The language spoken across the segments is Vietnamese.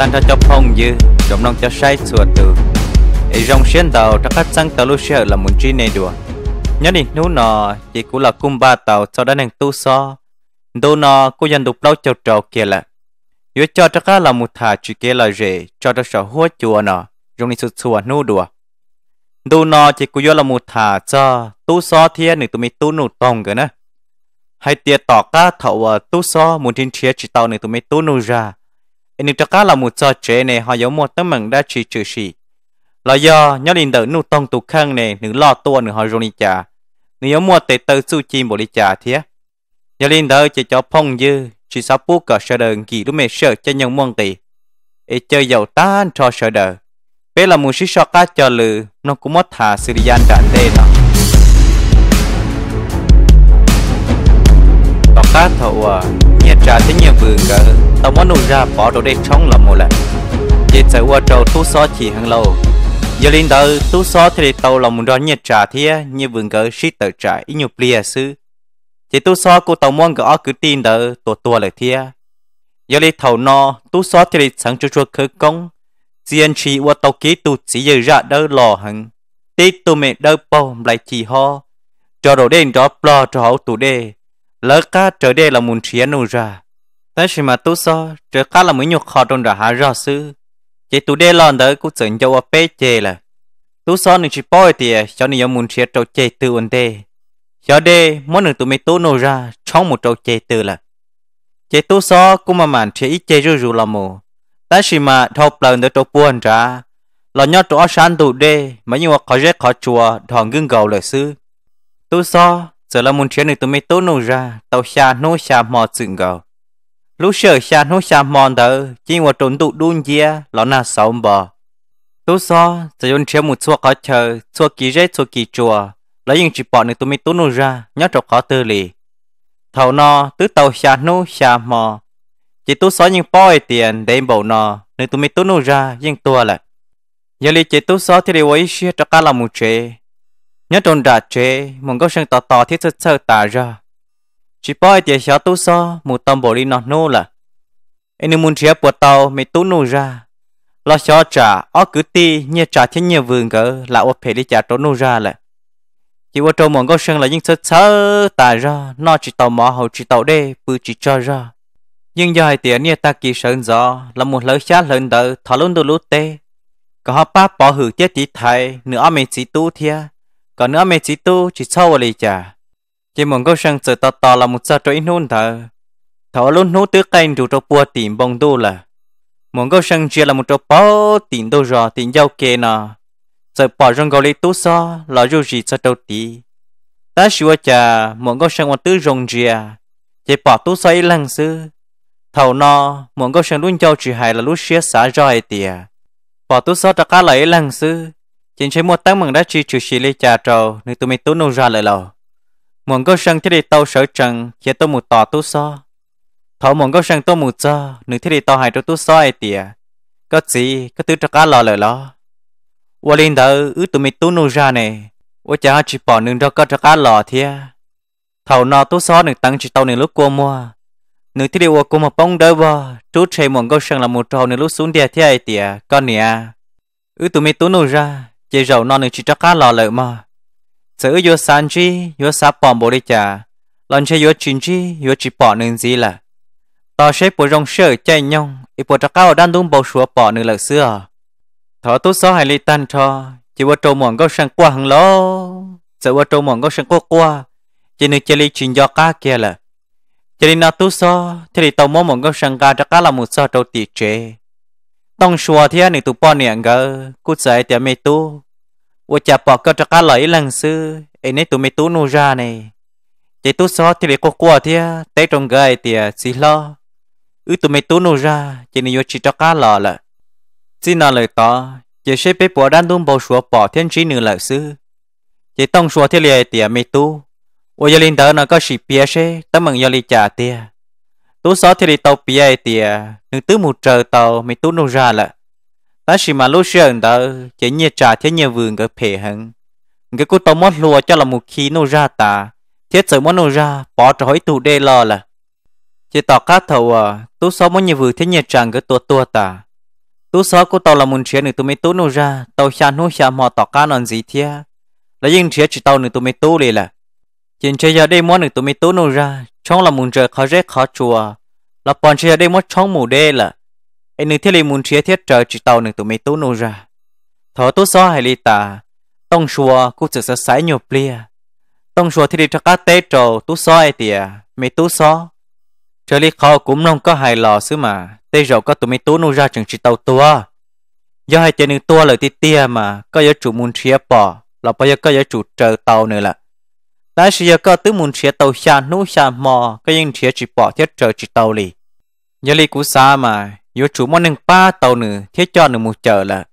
tan cho phong dư trong nông cho sai sửa từ ý dòng xuyên tàu cho các sang tàu lúc là muốn chi này đùa nhớ đi nú nọ chỉ cũng là cung ba tàu cho đó nàng tu so đâu nọ cô dân đục lâu chầu trầu kia là yếu cho cho các là một thả chỉ kia là rể cho cho sở húa chùa nọ dùng đi sụt sùa nú đùa đâu nọ chỉ cũng là một thả cho tu so thiên này tụi mình tu nụ tông cái nè, hay tiệt tỏ cá thầu ờ, tu so muốn thiên chia chỉ tàu này tụi mình tu nụ ra nếu cho cá là một trò chơi này họ giống một tấm mừng đã chỉ trừ sĩ là do nhớ linh đỡ nụ tông tụ khăn này nữ lo tua nữ họ rồi đi chả nếu mua tệ tơ su chi bộ đi chả thế nhớ linh đỡ chỉ cho phong dư chỉ sắp bố cả sợ đờn kỳ lúc mẹ sợ cho nhân mong tỷ ê chơi giàu tan cho sợ đờ bé là một sĩ so cá cho lừ nó cũng mất thả sự gian đạn đê nó tọt cá thầu à trả thế nhiệm vườn gỡ tao muốn nụ ra bỏ đồ đen trong là một lần chỉ sợ qua trâu tú so chỉ hàng lâu giờ lên tờ tú so thì tàu lòng muốn đòn nhiệt trả thế như vườn gỡ shit tự trả ít nhục lìa sư chỉ tú so cô tàu muốn gỡ cứ tin tờ tổ tua lại thế giờ lên thầu no tú so thì sáng chua chua khởi công riêng chỉ qua tàu ký tụt chỉ giờ ra đỡ lò hằng tít tụ mẹ đỡ bông lại chỉ ho cho đồ đen đó bỏ cho hậu tụ đê lỡ cá trở đây là muốn chia nô ra thế thì mà tu so trở cá là muốn nhục họ trong đó há rõ sư chỉ tu đây lon tới cũng tưởng cho bê chê là tu so nên chỉ bôi thì cho nên muốn chia trâu chê từ ổn đề cho đây mỗi người tụi mình tu nô ra trong một trâu chê từ là chỉ tu so cũng mà màn chia ít chê rồi rồi là mù thế thì mà thọc lần tới trâu buồn ra là nhau trâu sáng tụ đê mà nhưng mà khó rất khó chùa thằng gương gầu lời sư tu so giờ là muốn chuyện này tôi mới tốt nô ra tao xa nô xa mò chừng gầu lúc sợ xa nô xa mò đó chính là trốn tụ đun dìa lọ na sáu bò tú so giờ dùng chuyện một chua khó chờ chua kỳ rết chua kỳ chùa lấy những chỉ bỏ này tôi mới tốt nô ra nhớ trọc khó tư lì thầu nò tứ tàu xa nô xa mò chỉ tú so những bòi tiền đem bầu nò nên tôi mới tốt nô ra những tua lại giờ lì chỉ tú so thì để quấy xe cho cả là một chế nhớ trôn ra chế mong có sân tỏ tỏ thiết sơ sơ tà ra chỉ bói tiền xó tú so mù tâm bộ đi nọt nô là anh muốn chia bùa tàu mày tú nô ra lo xó trả ó cứ ti như trả thiên nhiều vườn cỡ là ô phải đi trả trốn nô ra là chỉ qua trâu mong có sân là những sơ sơ tà ra nó chỉ tàu mỏ hậu chỉ tàu đê bự chỉ cho ra nhưng do hai tiền nhẹ ta kỳ sơn gió là một lời xá lần đầu thọ luôn đồ lúc tê có họ ba bỏ hử tiết tí thầy nữa mình chỉ tu thia còn nữa mẹ chỉ tu chỉ sâu lì chả chỉ muốn câu sang sự to to là một sao cho ít nôn thở thở luôn nú tứ canh đủ cho bùa tìm bông tu là muốn câu sang chia là một chỗ bao tìm đâu rồi tìm giao kê nọ sợ bỏ rong gò lì tu so là dù gì sao đâu tí ta sửa chả muốn câu sang một tứ rong chia chỉ bỏ tu so ít lần sư thầu nó muốn câu sang luôn giao chỉ hài là lúc xia xả rồi tiề bỏ tu so cho cá lấy lần sư chính chế mua tăng mừng đã chi chủ xí lê trà trầu nên tôi mới tú nô ra lại lầu muốn có sân thế đi tàu sở trần chế tôi một tỏ tú so thọ muốn có sân tôi một cho nên thế đi tàu hai cho tú so ai tìa có gì có tứ cho cá lò lời lo và lên đó ứ tụi mình tú nô ra nè và chả chỉ bỏ nương cho có cho cá lò thia thầu nọ tú so nương tăng chỉ tàu nương lúc qua mua nương thế đi qua cô một bông đỡ bò chú chơi muốn có sân là một trâu nương lúc xuống địa thia ai tìa con nè ứ tôi mới tú nô ra chỉ rầu non nên chỉ cho cá lò lợi mà sự yo san chi yo sáp bỏ bồ đi chả lần chơi yo chín chi yo chỉ bỏ nên gì là tao sẽ bỏ rong sợ chạy nhong ít bỏ cho cá ở đan đúng bầu sủa bỏ nên lợi xưa thọ tốt số hai li tan cho chỉ bỏ trâu mòn có sang qua hàng lo, sự bỏ trâu mòn có sang qua qua chỉ nên chơi li chín do cá kia là chỉ nên nó tốt số thì tao mong mòn có sang cá cho cá là một số trâu tiệt chế ต้องชัวเที่ยหนึ่งตุปอนเนี่ยก็กูใจแต่ไม่ตู้ว่าจะปอกก็จะกาไหลหลังซื้อไอ้นี่ตุไม่ตู้นูจาเนี่ยจะตู้ซอที่เล็กกว่าเที่ยเตะตรงไกเตียสิล้ออือตุไม่ตู้นูจาจะนิยมชิจกาหล่อละจีน่าเลยต่อจะใช้ไปปวดด้านดุมบ่ชัวปอเที่ยนจีหนึ่งหลังซื้อ จะต้องชัวที่เล็กเตียไม่ตู้ว่ายาลินเตอร์น่ะก็สิเปียเช่ตั้งมึงยาลิจ่าเตีย tú sáu thì đi tàu bia thì nương tứ một trời tàu mình tú nô ra là ta chỉ mà lúc sớm đó chỉ nhẹ trà thế nhẹ vườn cái phe hơn. cái cô tàu mất lùa cho là một khi nô ra ta thế sợ mất nô ra bỏ cho hỏi tụ đê lo là chỉ tỏ cá thầu à tú sáu mót nhẹ vườn thế nhẹ tràng cái tua tua ta tú sáu cô tàu là một chuyện nữa tụi mình tú nô ra tàu xa nô xa mò tỏ cá non gì thế là những chuyện chỉ tàu nữa tụi mình tú đi là Chính chế giờ đây muốn được tụi mình tốn nô ra, trong là muốn trời khó rét khó chùa. Là bọn chế giờ đây muốn trong mù đê là. Anh nữ thiết lý muốn chế thiết trời chỉ tàu được tụi mình tốn nô ra. Thở tốt xó hay lý tà, tông chùa cũng sự sẽ sái nhiều plia. Tông chùa thiết lý cho các tế trầu tốt xó ai tìa, mày tốt xó. Trở lý khó cũng nông có hài lò xứ mà, tế rầu có tụi mình tốn nô ra chẳng chỉ tàu tua. Do hai chế nữ tua lời tì tia mà, có giới chủ muốn chế bỏ, là bây giờ có giới chủ trời tàu nữa là nãy giờ có tứ muốn chia tàu xa nú xa mò cái những chia chỉ bỏ thiết trời chỉ tàu lì nhớ lì cú xa mà yếu chủ món nâng ba tàu nữa thiết cho nữa một chờ là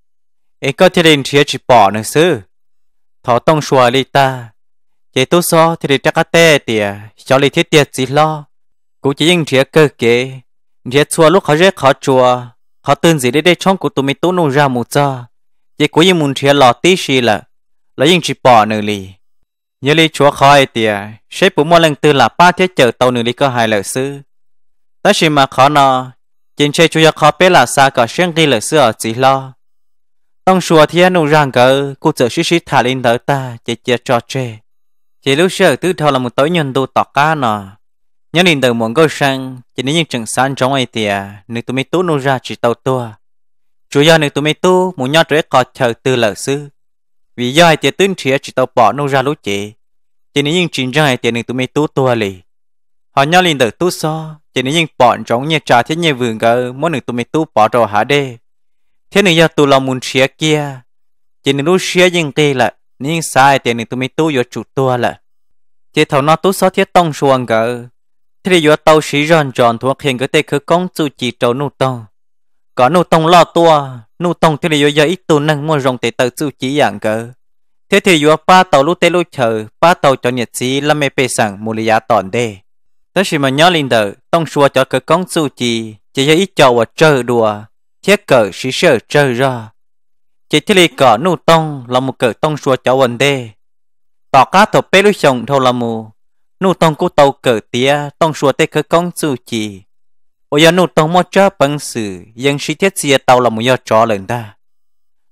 ấy có thiết định chia chỉ bỏ nữa sư thọ tông xua lì ta chế tu so thì đi chắc tê tìa cho lì thiết tiệt gì lo cú chỉ những chia cơ kế chia xua lúc khó rét khó chùa khó tương gì để để trong của tụi mình tu nô ra một giờ vậy cú những muốn chia lọ tí xì là lấy những chỉ bỏ nữa lì như li chúa khỏi tìa sẽ bố mua lần từ là ba thế chở tàu nửa li có hai lợi sư ta chỉ mà khó nọ chính chế chúa khó biết là xa cả xuyên ghi lợi sư ở chỉ lo tông sùa thiên nụ rằng cỡ cụ trợ xí sĩ thả linh đỡ ta chỉ chia cho chê chỉ lúc sợ tư thọ là một tối nhân tu tọt cá nọ nhớ linh từ muốn câu sang chỉ nên những trường san trong ấy tìa nữ tụi mi tú nụ ra chỉ tàu tua chúa giờ nữ tụi mi tu muốn nhau trẻ cọt chờ từ lợi sư vì do ai tiền tương chia chỉ tàu bỏ nông ra lối chị chỉ nên những chuyện rằng tiền đừng tụi mình tu tua lì họ nhau liền được tu so chỉ nên những bọn trống như trà thiết như vườn gỡ mỗi đừng tụi mình tu bỏ rồi hả đê thế nên do tụi lòng muốn chia kia chỉ nên lúc chia những tê là nên sai tiền đừng tụi mình tu vô chủ tua là chỉ thầu nó tu so thiết tông xuồng gỡ, thế thì do tàu sĩ ròn tròn thuộc hiện cái tê cứ công chủ chỉ trâu nụ tông có nụ tông lo tua nụ tông thì là do ít tu năng mua rồng tệ tờ chú chỉ dạng cơ thế thì do ba tàu lúc tê lúc chờ ba tàu cho nhiệt sĩ là mê bê sẵn mù lý giá tòn đê thế thì mà nhớ linh đờ tông xua cho cơ con chú chỉ chỉ do ít cho và chờ đùa thiết cờ sĩ sợ chờ ra chỉ thì là có nụ tông là một cờ tông xua cho vấn đề tỏ cá thổ bê lúc chồng thâu là mù nụ tông của tàu cờ tía tông xua tê cơ con chú chỉ ô giờ nụ tông mò chớ bằng sự dân sĩ thiết gì tao là một giờ chó lần ta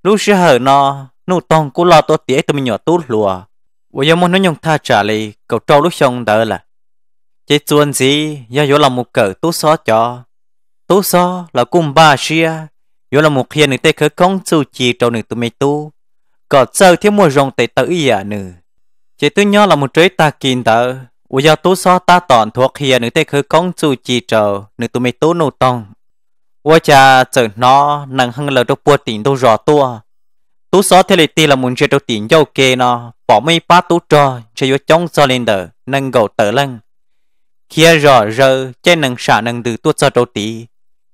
lúc xưa hở nụ tông cũng lo tốt tía tụi mình nhỏ tốt lùa ô giờ muốn nó nhung tha trả lời cậu trâu lúc xong đỡ là chế chuồn gì giờ là một cỡ tốt xó cho tốt xó là cùng ba xia yếu là một hiền người tê khởi công chủ trì trâu nữ tụi mình tu có chơi thiếu mua rong tệ tự ý à nữ chế tôi là một trái ta kín tờ ta thuộc công chủ chỉ nô tông, cha nó nâng hơn là đâu bùa tiền đâu rõ tua. Tú xó thế lệ tiền là muốn chơi đâu tiền dâu kê nó, bỏ mấy ba tú trò, chơi vô chống cho lên đờ, nâng gầu tờ lăng. Khi rõ rơ, chơi nâng xả nâng từ tuốt cho đâu tí.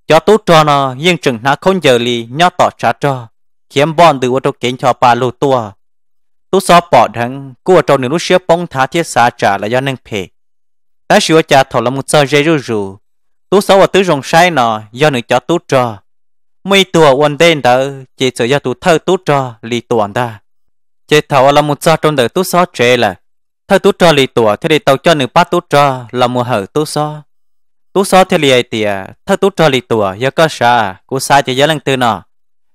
Cho tú trò nó, nhưng chừng nó không giờ lì, nhỏ tỏ trả trò. Khiến bọn từ vô đâu kiến cho ba lô tua tu so bỏ thằng cua trâu nửa lúc xíu bông thả thiết xa trả là do năng phê ta sửa cha thọ là một sao dây rú rú tu so và tứ rồng sai nọ do nửa cho tu trò mấy tuổi quần tên đó chỉ sợ do tu thơ tu trò lì tuần ta chỉ thọ là một sao trong đời tu so trẻ là thơ tu trò lì tuần thế thì tàu cho nửa bắt tu trò là một hở tu so tu so thế lì ấy tìa thơ tu trò lì tuần do có sa cú sa chỉ do lần tư nọ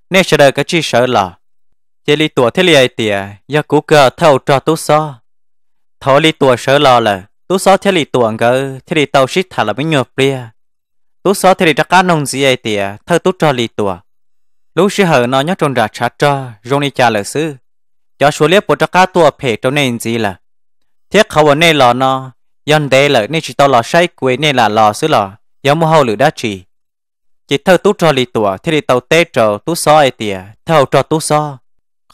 nên sợ đợi cái chi sợ là chỉ li tuổi thế liệt tìa giờ cú cờ thâu cho tú so thọ li tuổi sợ lo là tú so thế li tuổi ngờ thế li tàu xích thả là mấy nhược bia tú so thế li ra cá nông gì ấy tìa thâu tú cho li tuổi lúc xí hở nó nhớ trong ra trả cho rong đi trả lời sư cho số liệu của ra cá tua phe trong nền gì là thiết khẩu ở nơi lò nó yon đế là nên chỉ tàu lò say quế nên là lò sư lò do mua hậu lửa đá chỉ chỉ thâu tú cho li tuổi thế li tàu tê trầu tú so ấy tìa thâu cho tú so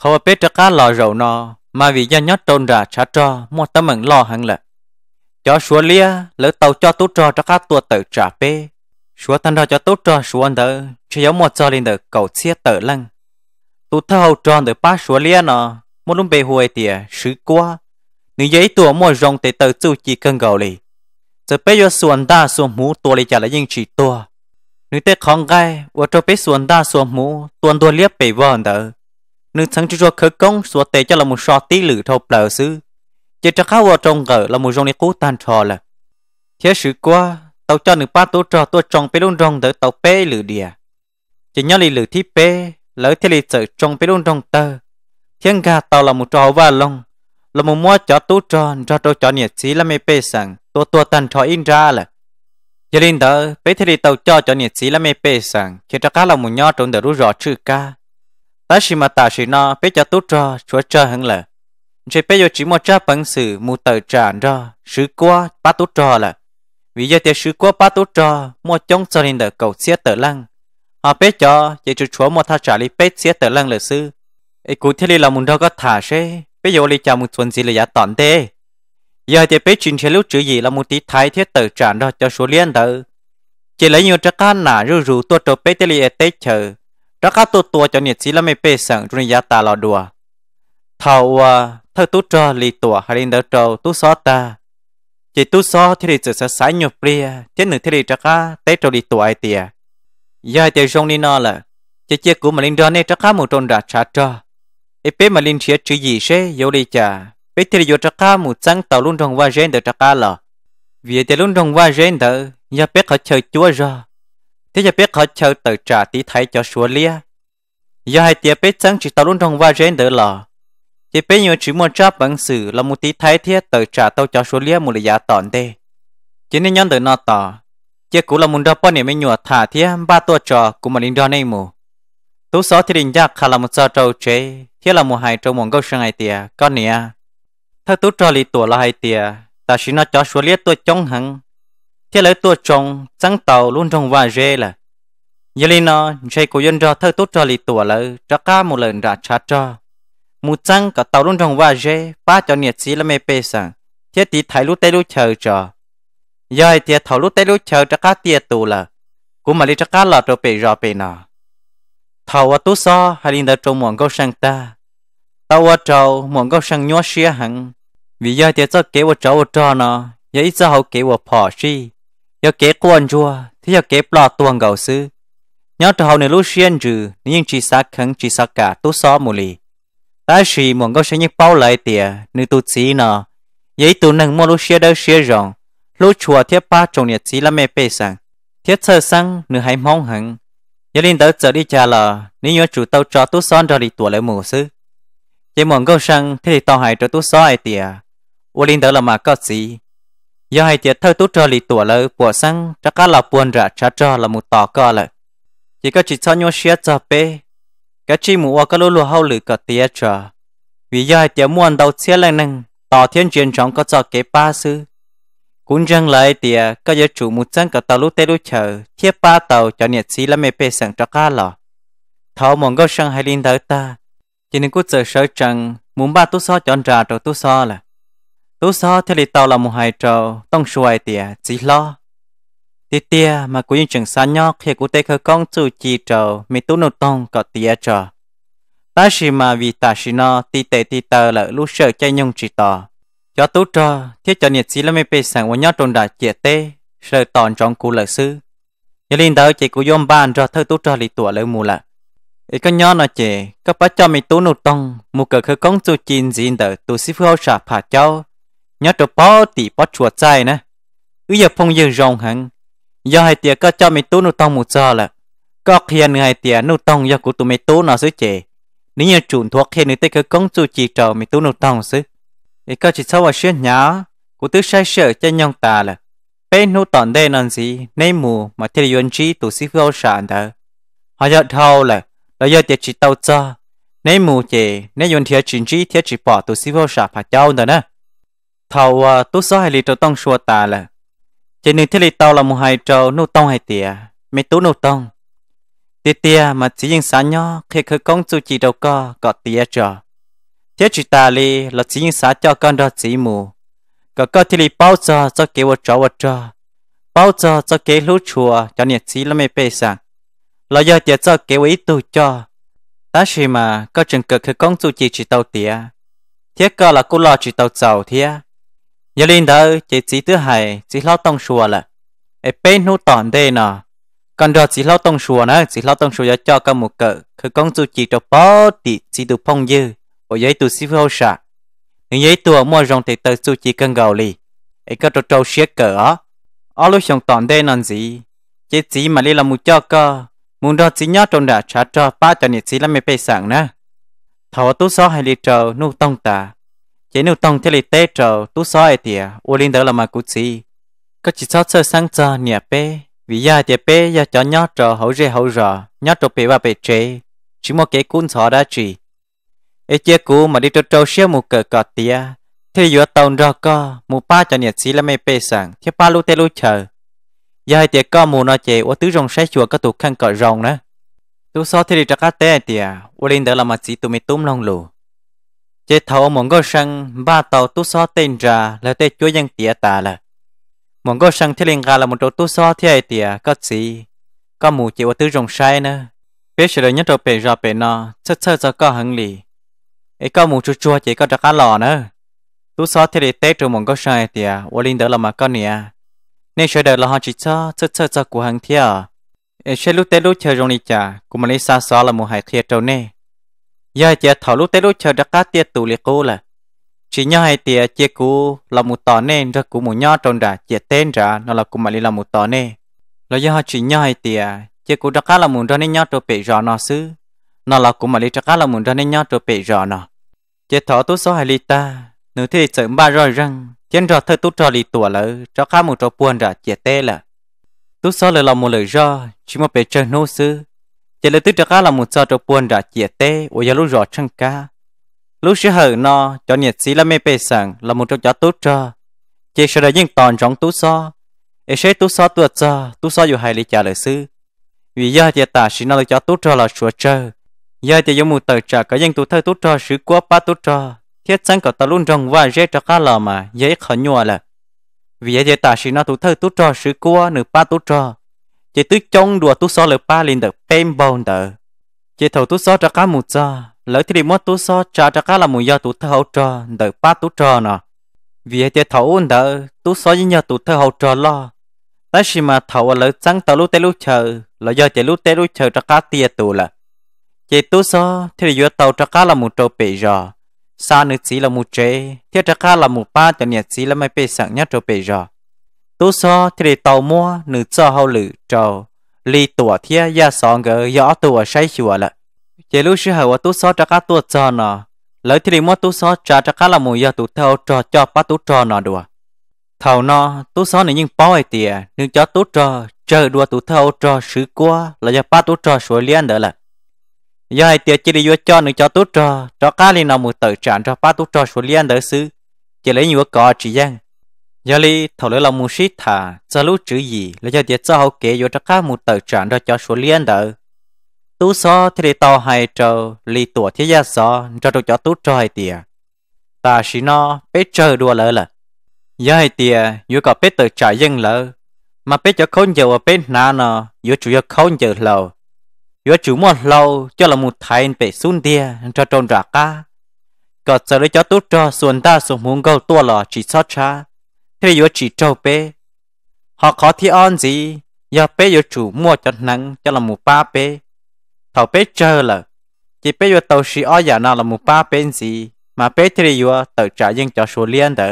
khó biết cho cá lò rậu nó mà vì gia nhót trôn ra trả cho một tấm mừng lo hẳn lệ cho xua lia lỡ tàu cho tốt cho cho cá tua tự trả bê xua thân ra cho tốt cho xua anh đỡ chỉ giống một cho lên được cầu chia tự lăng tụ thơ hậu tròn được ba xua lia nó một lúc bề hồi tìa sứ quá nếu giấy tua mua rong thì tự chủ chỉ cần gầu lì giờ bây giờ xuân đa xuân mũ tua lì trả lại những chỉ tua nếu tết không gai và cho bé xuân đa xuân mũ tuần tua liếc bề vòn đỡ nên thằng chú khởi công số tệ cho là một sọ tí lử thâu bờ sư chỉ cho khá vào trong gở là một dòng này cú tan trò là thế sự qua tàu cho nửa ba tố trò tôi tròn bê đông rong tới tàu bê lử đìa chỉ nhớ lì lử thi bê lỡ thế lì sợ tròn bê đông rong tơ thiên gà tàu là một trò và lông là một mua cho tú tròn cho tôi chó nhiệt sĩ là mê bê sẵn tôi tôi tan trò in ra là giờ lên đó bê thế lì tàu cho chó nhiệt sĩ là mê bê sẵn khi cho cá là một nho trong đời rú rõ chữ ca ta chỉ mà ta chỉ nó biết cho tốt cho chúa cho hơn là chỉ biết cho chỉ một cha bằng sự mu tờ tràn ra sứ qua ba tốt cho là vì giờ thì sứ qua ba tốt cho một trong cho nên được cầu xiết tờ lăng họ biết cho chỉ chú chúa một tha trả lý biết xiết tờ lăng là sư ai cụ thể là muốn đâu có thả xe bây giờ lý chào một tuần gì là giả tọn thế giờ thì biết chuyện sẽ lúc chữ gì là một tí thái thiết tờ tràn ra cho số liên tờ chỉ lấy nhiều trắc can nả rù rù tôi cho biết thì lý tế chờ đó các tu tua cho nhiệt chỉ là mấy bê sẵn rồi giá ta lò đùa thầu ờ, thơ tu trò lì tua hay lên đỡ trâu tu xó ta chỉ tu xó thì đi sửa sai nhục bia chết nửa thì đi chắc á tết trâu lì tua ai tiề giờ thì rong đi nó là chỉ chia của mà linh đó này chắc á một trôn đạt trả trò ít bê mà linh chia chữ gì sẽ vô đi chả bê thì vô chắc á một trăng tàu luôn trong vai gen đỡ chắc á là vì thì luôn trong vai gen đỡ giờ bê họ chơi chúa rồi thế giờ biết họ chờ tự trả tí thấy cho xua lia giờ hai tiệp biết chẳng chỉ tao luôn trong vai rên đỡ lò thì biết nhiều chỉ muốn chấp bằng sự là một tí thấy thiết tự trả tao cho xua lia một lý giá tọn đê chỉ nên nhân tự nó tỏ chỉ cũng là muốn đợt bao niệm nhựa thả thiết ba tua trò cũng mà linh đo này mù tú số thì định giác khá là một sao trâu chế thiết là một hai trâu một câu sang hai tiệp con nè thơ tú trò lì tuổi là hai tiệp ta xin nó cho xua lia tôi chống hẳn thế lấy tua trồng trắng tàu luôn trong vài rê là giờ lên nó chạy của dân cho thơ tốt cho lì tủa là cho cá một lần ra trả cho một sáng cả tàu luôn trong vài rê ba cho nhiệt sĩ là mê pê sẵn thế tí thấy lúc tê lúc chờ cho giờ thì thầu lúc tê lúc chờ cho cá tia tù là cũng mà đi cho cá lọ cho bể rò bể nào thầu ở tu so hay linh đã trông mòn câu sang ta tàu ở trâu mòn câu sang nhó xia hằng vì giờ thì cho kế ở trâu ở trò nó giờ ít cho hậu kế ở phò xi nhớ kế quan chua thì nhớ kế bỏ tuồng gạo sư nhớ trở hậu này lúc xuyên trừ nhưng chỉ sát khẩn chỉ sát cả tu xó mù lì ta chỉ muốn có sẽ những bao lại tiề nữ tu chí nọ giấy tu nâng mua lúc xuyên đâu xuyên rộng lúc chùa thiết ba trồng nhiệt chỉ là mẹ bê sang thiết sơ sang nữ hãy mong hẳn giờ linh tới giờ đi trả lờ nếu nhớ chủ tàu cho tu son cho đi tuổi lại mù sư chỉ muốn có sang thì tao hải cho tu xó ai tiề ủa linh tới là mà có gì do hai chế thơ tú cho lì tuổi lỡ bùa sang chắc cá là buồn ra trả cho là một tỏ cơ lỡ chỉ có chỉ cho nhau xe cho bé cái chi mua cái lô lô hậu lử cả tía cho vì do hai chế muốn đầu xe lên nâng tỏ thiên truyền trọng có cho kế ba sư cũng chẳng lại tía có giờ chủ một chân cả tàu lúc tê lúc chờ thiết ba tàu cho nhiệt sĩ là mẹ bê sẵn cho cá lọ thảo mộng có sang hai linh thở ta chỉ nên cút giờ sợ rằng muốn ba tú so chọn ra rồi tú so là Tú sao thì lì tàu là một hai trâu, tông xuôi tìa, chỉ lo. Tì tìa mà cũng những chừng xa nhóc khi cũng tế khơi con chú chi trâu, mì tú nụ tông có tìa trò. Ta xì mà vì ta xì nó, tì tệ tì tờ là lũ sợ chay nhung chỉ tỏ. Cho tú trò, thiết cho nhiệt chỉ là mê bê sáng của nhóc trồn đã chìa tê, sợ tòn trong cụ lỡ sư. Nhớ linh đạo chỉ cũng dôm ban cho thơ tú trò lì tuổi lỡ mù lạ. Ý có nhó nó chè, có bá cho mì tú nụ tông, mù cờ khơi con chú chi gì tu sĩ phu phô xả phả cháu, nhớ cho bó tỉ bó chuột chạy nè ư giờ phong dương rong hẳn giờ hai tiệt có cho mấy tú nô tông một giờ là có khiên hai tiệt nô tông giờ của tụi mấy tú nó sứ chế nếu như chuồn thuốc khiên nữa tới cái công chủ chỉ trò mấy tú nô tông sứ thì có chỉ sau ở xuyên nhá của tứ sai sợ cho nhông ta là bên nô tòn đây làm gì nay mù mà thiên duyên trí tụ sĩ vô sản đó họ giờ thâu là là giờ tiệt chỉ tàu cho nay mù chế nay duyên thiệt chính trí thiệt chỉ bỏ tụ sĩ vô sản phải cháu nữa nè thầu uh, à, tú số hai lì trâu tông xua ta là chỉ nên thế lì tàu là một hai trâu nô tông hai tìa mấy tú nô tông tìa tìa mà chỉ riêng sáng nhó khi khởi công chú chỉ đầu có có tìa trò thế chỉ ta lì là chỉ riêng sáng cho con đó chỉ mù có có thế lì bao giờ cho kế vật trò vật trò bao giờ cho kế lú chùa cho nhiệt chỉ là mấy bê sang, là do tìa cho kế ý tù cho ta xem mà có chừng cực khởi công chú chỉ chỉ tàu tìa thế cơ là cô lo chỉ tàu giàu thế giờ linh đó chỉ chỉ thứ hai chỉ lo tông xua là ở bên nút tòn đây nọ còn đó chỉ lo tông xua nữa chỉ lo tông xua cho cả một cỡ cứ công chú chỉ cho bó thì chỉ được phong dư ở giấy tụ xí phô sạ những giấy tụ mua rong thì tờ chú chỉ cần gạo lì ấy có trâu trâu xé cỡ á ở lúc xong tòn đây nọ gì chỉ chỉ mà đi làm một cho cơ muốn đó chỉ nhớ trong đã trả cho ba cho nhiệt chỉ làm mấy bề sáng nữa thảo tu sáu hay lít trâu nút tông ta chỉ nếu tông thế lì tê trờ tú soi thì u linh đó là mà cú gì, có chỉ sót sơ sáng cho nhà bé vì gia thì bé gia cho nhớ trờ hậu rê hậu rờ nhớ trờ bé và bé chế chỉ một cái cuốn sọ đã chỉ ấy chế cú mà đi trâu trâu xíu một cờ cọt tía thế vừa tông ra co mù ba cho nhà xí là mê bé sẵn thế ba lú tê lú chờ giờ thì co mù nó chế u tứ rồng sấy chùa có tụ khăn cọ rồng nữa tú soi thế thì trắc cá tê thì ô linh đó là mà chỉ tụi mày túm lòng lù chế thầu mong có sang ba tàu tu so tên ra là tên chúa dân tía ta là mong có sang thiên linh gà là một chỗ tu so thiên tía có gì có mù chỉ ở tứ rồng sai nữa biết sự đời nhất rồi bể ra bể nó chất chất cho có hứng lì ấy có mù chúa chúa chỉ có đặc cá lò nữa tu so thiên linh tết rồi mong có sang tía ô linh đỡ là mà có nia. nên sự đời là họ chỉ cho chất chất cho của hứng thiên ấy sẽ lúc tết lúc chờ rồng đi chả cũng mà lấy xa xó là một hải kia trâu nè giờ chỉ thảo lúc tới lúc chờ ra cá tiệt tù liệt cô là chỉ nhớ hay tiệt chỉ cú là một tò nên ra cú một nhớ trong ra chỉ tên ra nó là cú mà đi là một tò nên là do chỉ nhớ hay tiệt chỉ cú ra cá là muốn ra nên nhớ trâu bể rõ nó xứ nó là cú mà đi ra cá là muốn ra nên nhớ trâu bể rõ nó chỉ thảo tu số hai li ta nếu thì sợ ba rồi răng chân rõ thơ tu trò lì tủa lỡ cho cá một trò buồn ra chỉ tê là tu số là là một lời do chỉ một bể chơi nô xứ chỉ là tức là một sao cho buồn ra chia tê ở giờ lúc rõ chân ca lúc xưa hở nó cho nhiệt sĩ là mê bê sẵn là một trong chó tốt cho chỉ sợ những toàn trong tú so ấy sẽ tú so tuột cho tú so dù hai lý trả lời sư vì giờ chỉ tả sĩ nó được chó tốt cho là sửa chơi giờ chỉ dùng một tờ trả có những tú thơ tốt cho sứ quá ba tốt cho thiết sẵn có ta luôn trong và dễ cho cá lò mà dễ khó nhua là vì giờ chỉ tả sĩ nó tú thơ tốt cho sứ quá nửa ba tốt cho chỉ tứ chong đùa tú so lỡ ba lên được pem bồn đỡ chỉ thầu tú so ra cá một giờ lỡ thì đi mất tú so cha ra cá là một giờ tú thầu hậu trò đỡ ba tú trò nọ vì chỉ thầu ôn đỡ tú so với nhau tú thầu hậu trò lo ta chỉ mà thầu lỡ trắng tao lú tê lú chờ là do chỉ lú tê lú chờ ra cá tia tù là chỉ tú so thì đi tàu ra cá là một trâu bể giờ sa nữ chỉ là một chế thì ra cá là một ba cho nhà chỉ là mấy bể sẵn nhất trâu bể giờ tu so thì tàu mua nữ cho hậu lử trầu li tuổi thia ya song gỡ gió tuổi say chùa lại chế lúc sư hậu tu so cho các tuổi cho nó lấy thì mua tu so cho cho các là mùi giờ tu theo trò cho ba tu trò nó đùa thầu nó tu so này nhưng bao ấy tiền nhưng cho tu trò chờ đùa tu theo trò sứ qua là giờ ba tu trò suối liên đỡ lại do hai tiền chỉ để vô cho nhưng cho tu trò cho các liền nào mùi tự trạng cho ba tu trò suối liên đỡ xứ chỉ lấy nhiều cỏ chỉ giang giờ li thầu lấy lòng mu sĩ thả giờ lúc chữ gì là giờ tiệt cho hậu kế vô cho các mu tờ trạng đó cho số liên đỡ tú so thì để tao hay trâu li tuổi thế gia so cho tôi cho tú cho hay tiệt ta xí nó bé chờ đua lỡ là giờ hay tiệt vừa có bé tờ trả dân lỡ mà bé cho không giờ ở bên nà nó vừa chủ yếu không giờ lâu vừa chủ một lâu cho là một thái bé xuống tiệt cho trôn rạc ca có giờ lấy cho tú cho xuân ta xuống muốn câu tua lò chỉ sót cha thế là chỉ trâu bé họ khó thi on gì giờ bé giờ chủ mua cho nắng cho là một ba bé thầu bé chờ là chỉ bé giờ tàu sĩ ở giờ nào là một ba bên gì mà bé thì giờ tự trả dân cho số liên đó